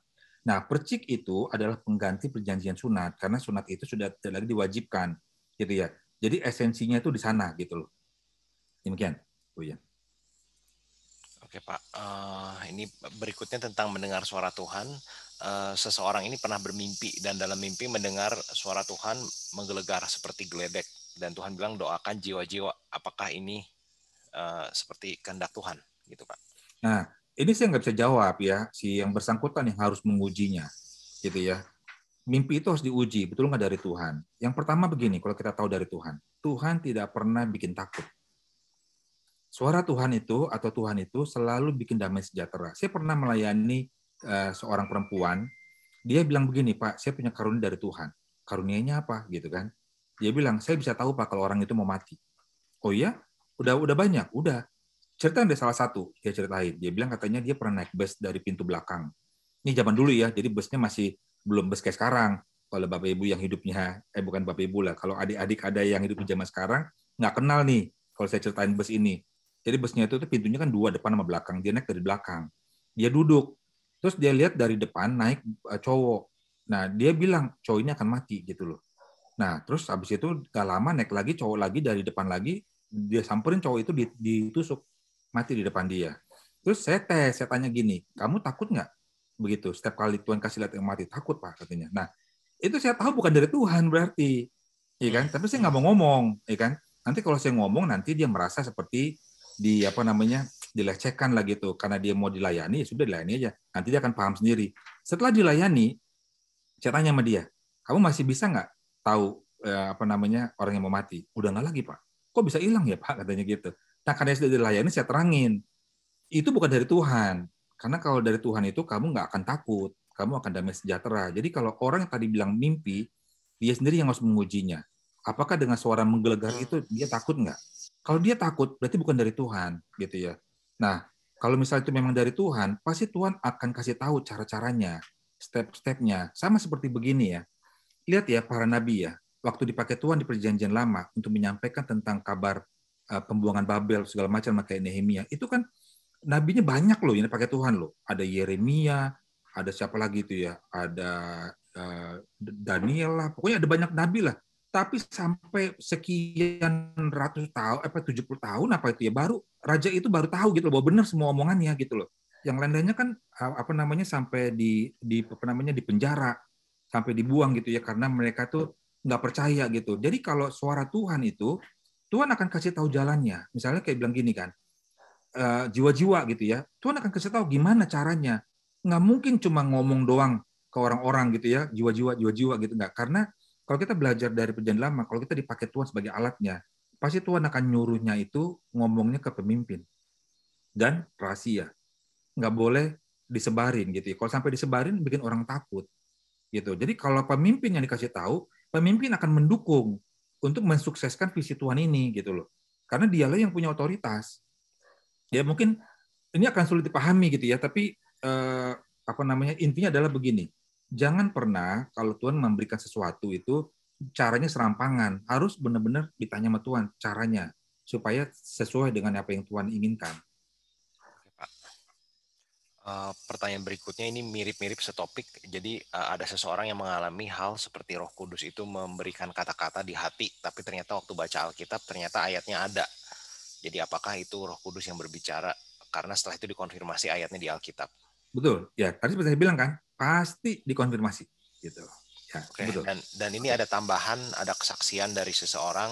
Nah, percik itu adalah pengganti perjanjian sunat karena sunat itu sudah tidak lagi diwajibkan, gitu ya. Jadi esensinya itu di sana gitu loh. Demikian, Bu Yan. Oke Pak, uh, ini berikutnya tentang mendengar suara Tuhan. Uh, seseorang ini pernah bermimpi dan dalam mimpi mendengar suara Tuhan menggelegar seperti geledek dan Tuhan bilang doakan jiwa-jiwa. Apakah ini uh, seperti kehendak Tuhan gitu Pak? Nah, ini saya nggak bisa jawab ya si yang bersangkutan yang harus mengujinya gitu ya mimpi itu harus diuji, betul nggak dari Tuhan? Yang pertama begini, kalau kita tahu dari Tuhan, Tuhan tidak pernah bikin takut. Suara Tuhan itu atau Tuhan itu selalu bikin damai sejahtera. Saya pernah melayani eh, seorang perempuan, dia bilang begini, Pak, saya punya karunia dari Tuhan. Karunianya apa, gitu kan? Dia bilang, saya bisa tahu Pak kalau orang itu mau mati. Oh iya? Udah udah banyak, udah. Cerita ada salah satu, dia ceritain. Dia bilang katanya dia pernah naik bus dari pintu belakang. Ini zaman dulu ya, jadi busnya masih belum beskes kayak sekarang. Kalau Bapak Ibu yang hidupnya, eh bukan Bapak Ibu lah, kalau adik-adik ada yang hidup di zaman sekarang, nggak kenal nih kalau saya ceritain bus ini. Jadi busnya itu, itu pintunya kan dua, depan sama belakang. Dia naik dari belakang. Dia duduk. Terus dia lihat dari depan naik eh, cowok. Nah, dia bilang cowok ini akan mati gitu loh. Nah, terus habis itu gak lama naik lagi cowok lagi dari depan lagi. Dia samperin cowok itu ditusuk. Mati di depan dia. Terus saya tes, saya tanya gini, kamu takut nggak? begitu. Setiap kali Tuhan kasih lihat yang mati takut pak katanya. Nah itu saya tahu bukan dari Tuhan berarti, ya kan? Tapi saya nggak mau ngomong, ya kan? Nanti kalau saya ngomong nanti dia merasa seperti di apa namanya dilecehkan lah gitu karena dia mau dilayani ya sudah dilayani aja nanti dia akan paham sendiri setelah dilayani saya tanya sama dia kamu masih bisa nggak tahu eh, apa namanya orang yang mau mati udah nggak lagi pak kok bisa hilang ya pak katanya gitu nah karena sudah dilayani saya terangin itu bukan dari Tuhan karena kalau dari Tuhan itu kamu nggak akan takut, kamu akan damai sejahtera. Jadi kalau orang yang tadi bilang mimpi, dia sendiri yang harus mengujinya. Apakah dengan suara menggelegar hmm. itu dia takut nggak? Kalau dia takut, berarti bukan dari Tuhan, gitu ya. Nah, kalau misalnya itu memang dari Tuhan, pasti Tuhan akan kasih tahu cara-caranya, step-stepnya. Sama seperti begini ya. Lihat ya para nabi ya, waktu dipakai Tuhan di perjanjian lama untuk menyampaikan tentang kabar eh, pembuangan Babel segala macam makanya Nehemia itu kan nabinya banyak loh yang pakai Tuhan loh. Ada Yeremia, ada siapa lagi itu ya, ada uh, Daniel lah, pokoknya ada banyak nabi lah. Tapi sampai sekian ratus tahun, apa puluh tahun apa itu ya, baru raja itu baru tahu gitu loh, bahwa benar semua omongannya gitu loh. Yang lain-lainnya kan eh, apa namanya sampai di di apa namanya di penjara, sampai dibuang gitu ya karena mereka tuh nggak percaya gitu. Jadi kalau suara Tuhan itu Tuhan akan kasih tahu jalannya. Misalnya kayak bilang gini kan, Eh, jiwa-jiwa gitu ya. Tuhan akan kasih tahu gimana caranya. Nggak mungkin cuma ngomong doang ke orang-orang gitu ya, jiwa-jiwa, jiwa-jiwa gitu nggak. Karena kalau kita belajar dari perjanjian lama, kalau kita dipakai Tuhan sebagai alatnya, pasti Tuhan akan nyuruhnya itu ngomongnya ke pemimpin dan rahasia. Nggak boleh disebarin gitu. ya Kalau sampai disebarin bikin orang takut gitu. Jadi kalau pemimpin yang dikasih tahu, pemimpin akan mendukung untuk mensukseskan visi Tuhan ini gitu loh. Karena dialah yang punya otoritas ya mungkin ini akan sulit dipahami gitu ya tapi eh, apa namanya intinya adalah begini jangan pernah kalau Tuhan memberikan sesuatu itu caranya serampangan harus benar-benar ditanya sama Tuhan caranya supaya sesuai dengan apa yang Tuhan inginkan. Uh, pertanyaan berikutnya ini mirip-mirip setopik. Jadi uh, ada seseorang yang mengalami hal seperti Roh Kudus itu memberikan kata-kata di hati, tapi ternyata waktu baca Alkitab ternyata ayatnya ada. Jadi apakah itu Roh Kudus yang berbicara? Karena setelah itu dikonfirmasi ayatnya di Alkitab. Betul. Ya, tadi seperti saya bilang kan, pasti dikonfirmasi gitu. Ya, Oke. Betul. Dan dan ini ada tambahan, ada kesaksian dari seseorang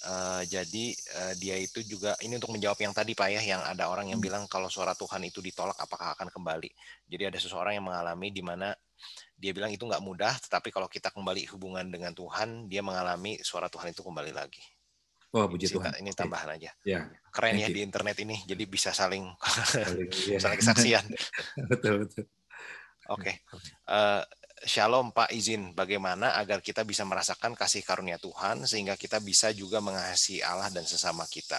Uh, jadi uh, dia itu juga ini untuk menjawab yang tadi pak ya, yang ada orang yang hmm. bilang kalau suara Tuhan itu ditolak apakah akan kembali. Jadi ada seseorang yang mengalami di mana dia bilang itu nggak mudah, tetapi kalau kita kembali hubungan dengan Tuhan, dia mengalami suara Tuhan itu kembali lagi oh, puji Tuhan. Ini tambahan aja. Ya. Keren Thank ya you. di internet ini, jadi bisa saling saling, <laughs> iya. saling kesaksian. <laughs> betul betul. Oke, okay. uh, eh, Shalom Pak izin bagaimana agar kita bisa merasakan kasih karunia Tuhan sehingga kita bisa juga mengasihi Allah dan sesama kita.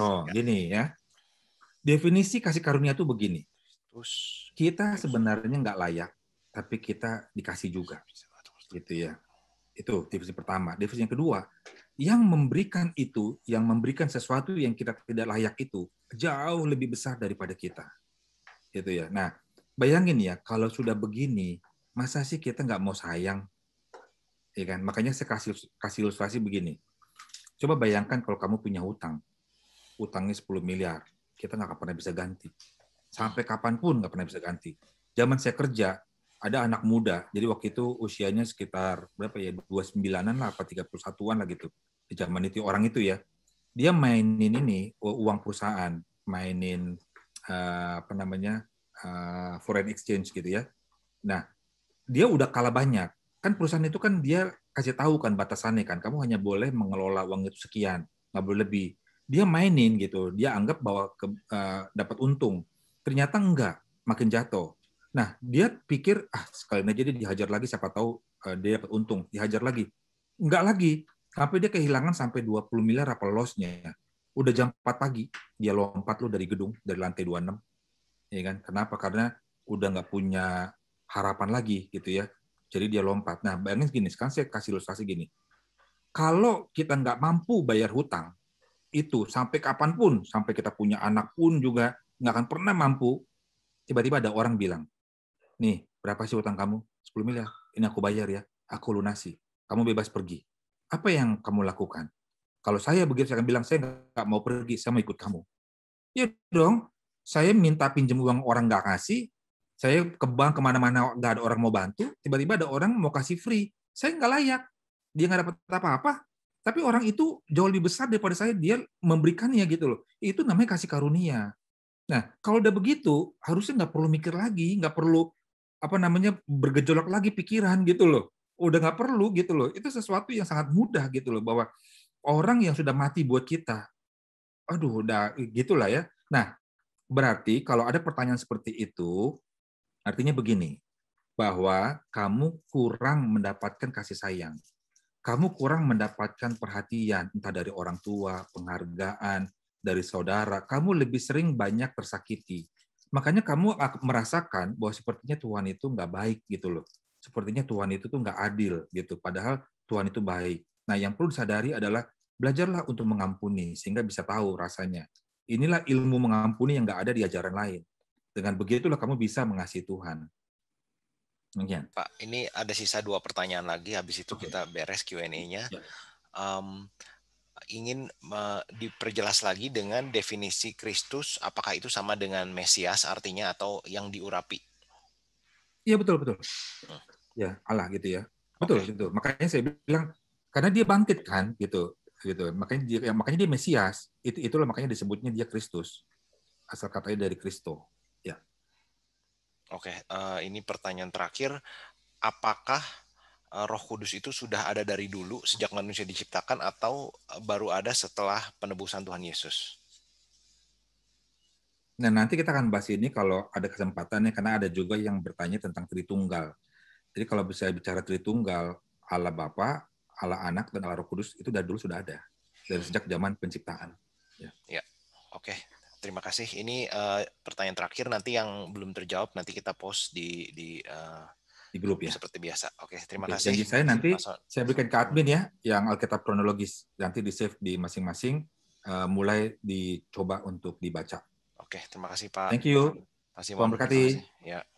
Oh, ya. gini ya. Definisi kasih karunia itu begini. Terus kita sebenarnya nggak layak, tapi kita dikasih juga. Gitu ya. Itu definisi pertama. Definisi yang kedua, yang memberikan itu, yang memberikan sesuatu yang kita tidak layak itu jauh lebih besar daripada kita. Gitu ya. Nah, bayangin ya kalau sudah begini, masa sih kita nggak mau sayang? Ya kan? Makanya saya kasih kasih ilustrasi begini. Coba bayangkan kalau kamu punya hutang. Hutangnya 10 miliar. Kita nggak pernah bisa ganti. Sampai kapanpun nggak pernah bisa ganti. Zaman saya kerja, ada anak muda. Jadi waktu itu usianya sekitar berapa ya? 29-an lah apa 31-an lah gitu. Di zaman itu orang itu ya. Dia mainin ini uang perusahaan, mainin uh, apa namanya? Uh, foreign exchange gitu ya. Nah, dia udah kalah banyak. Kan perusahaan itu kan dia kasih tahu kan batasannya kan. Kamu hanya boleh mengelola uang itu sekian, nggak boleh lebih. Dia mainin gitu. Dia anggap bahwa ke, uh, dapat untung. Ternyata enggak, makin jatuh Nah, dia pikir, ah sekali aja dia dihajar lagi, siapa tahu eh, dia dapat untung, dihajar lagi. Enggak lagi, sampai dia kehilangan sampai 20 miliar apa loss Udah jam 4 pagi, dia lompat lu dari gedung, dari lantai 26. Ya kan? Kenapa? Karena udah nggak punya harapan lagi gitu ya. Jadi dia lompat. Nah, bayangin gini, sekarang saya kasih ilustrasi gini. Kalau kita nggak mampu bayar hutang, itu sampai kapanpun, sampai kita punya anak pun juga nggak akan pernah mampu, tiba-tiba ada orang bilang, nih berapa sih utang kamu? 10 miliar. Ini aku bayar ya. Aku lunasi. Kamu bebas pergi. Apa yang kamu lakukan? Kalau saya begitu, saya akan bilang, saya nggak mau pergi, saya mau ikut kamu. Ya dong, saya minta pinjam uang orang nggak kasih. saya ke bank kemana-mana nggak ada orang mau bantu, tiba-tiba ada orang mau kasih free. Saya nggak layak. Dia nggak dapat apa-apa, tapi orang itu jauh lebih besar daripada saya, dia memberikannya gitu loh. Itu namanya kasih karunia. Nah, kalau udah begitu, harusnya nggak perlu mikir lagi, nggak perlu apa namanya bergejolak lagi pikiran gitu loh. Udah nggak perlu gitu loh. Itu sesuatu yang sangat mudah gitu loh bahwa orang yang sudah mati buat kita. Aduh, udah gitulah ya. Nah, berarti kalau ada pertanyaan seperti itu, artinya begini, bahwa kamu kurang mendapatkan kasih sayang. Kamu kurang mendapatkan perhatian, entah dari orang tua, penghargaan, dari saudara. Kamu lebih sering banyak tersakiti. Makanya kamu merasakan bahwa sepertinya Tuhan itu nggak baik gitu loh. Sepertinya Tuhan itu tuh nggak adil gitu. Padahal Tuhan itu baik. Nah yang perlu disadari adalah belajarlah untuk mengampuni sehingga bisa tahu rasanya. Inilah ilmu mengampuni yang nggak ada di ajaran lain. Dengan begitulah kamu bisa mengasihi Tuhan. Mungkin. Pak, ini ada sisa dua pertanyaan lagi. Habis itu okay. kita beres Q&A-nya. Um, ya. mmm, ingin diperjelas lagi dengan definisi Kristus, apakah itu sama dengan Mesias artinya atau yang diurapi? Iya betul betul. Hmm. Ya Allah gitu ya. Betul okay. betul. Makanya saya bilang karena dia bangkit kan gitu gitu. Makanya dia ya, makanya dia Mesias. Itu itulah makanya disebutnya dia Kristus. Asal katanya dari Kristo. Ya. Oke, okay. uh, eh, ini pertanyaan terakhir. Apakah Eh, Roh Kudus itu sudah ada dari dulu sejak manusia diciptakan atau eh, baru ada setelah penebusan Tuhan Yesus? Nah, nanti kita akan bahas ini kalau ada kesempatannya karena ada juga yang bertanya tentang Tritunggal. Jadi kalau bisa bicara Tritunggal, Allah Bapa, Allah Anak dan Allah Roh Kudus itu dari dulu sudah ada dari sejak zaman penciptaan. Ya. ya. Oke. Okay. Terima kasih. Ini uh, pertanyaan terakhir nanti yang belum terjawab nanti kita post di di uh, di grup ya. Seperti biasa. Oke, terima Oke, kasih. Janji saya nanti Masa... saya berikan ke admin ya yang Alkitab kronologis nanti di save di masing-masing uh, mulai dicoba untuk dibaca. Oke, terima kasih Pak. Thank you. Terima kasih. Terima kasih. Ya.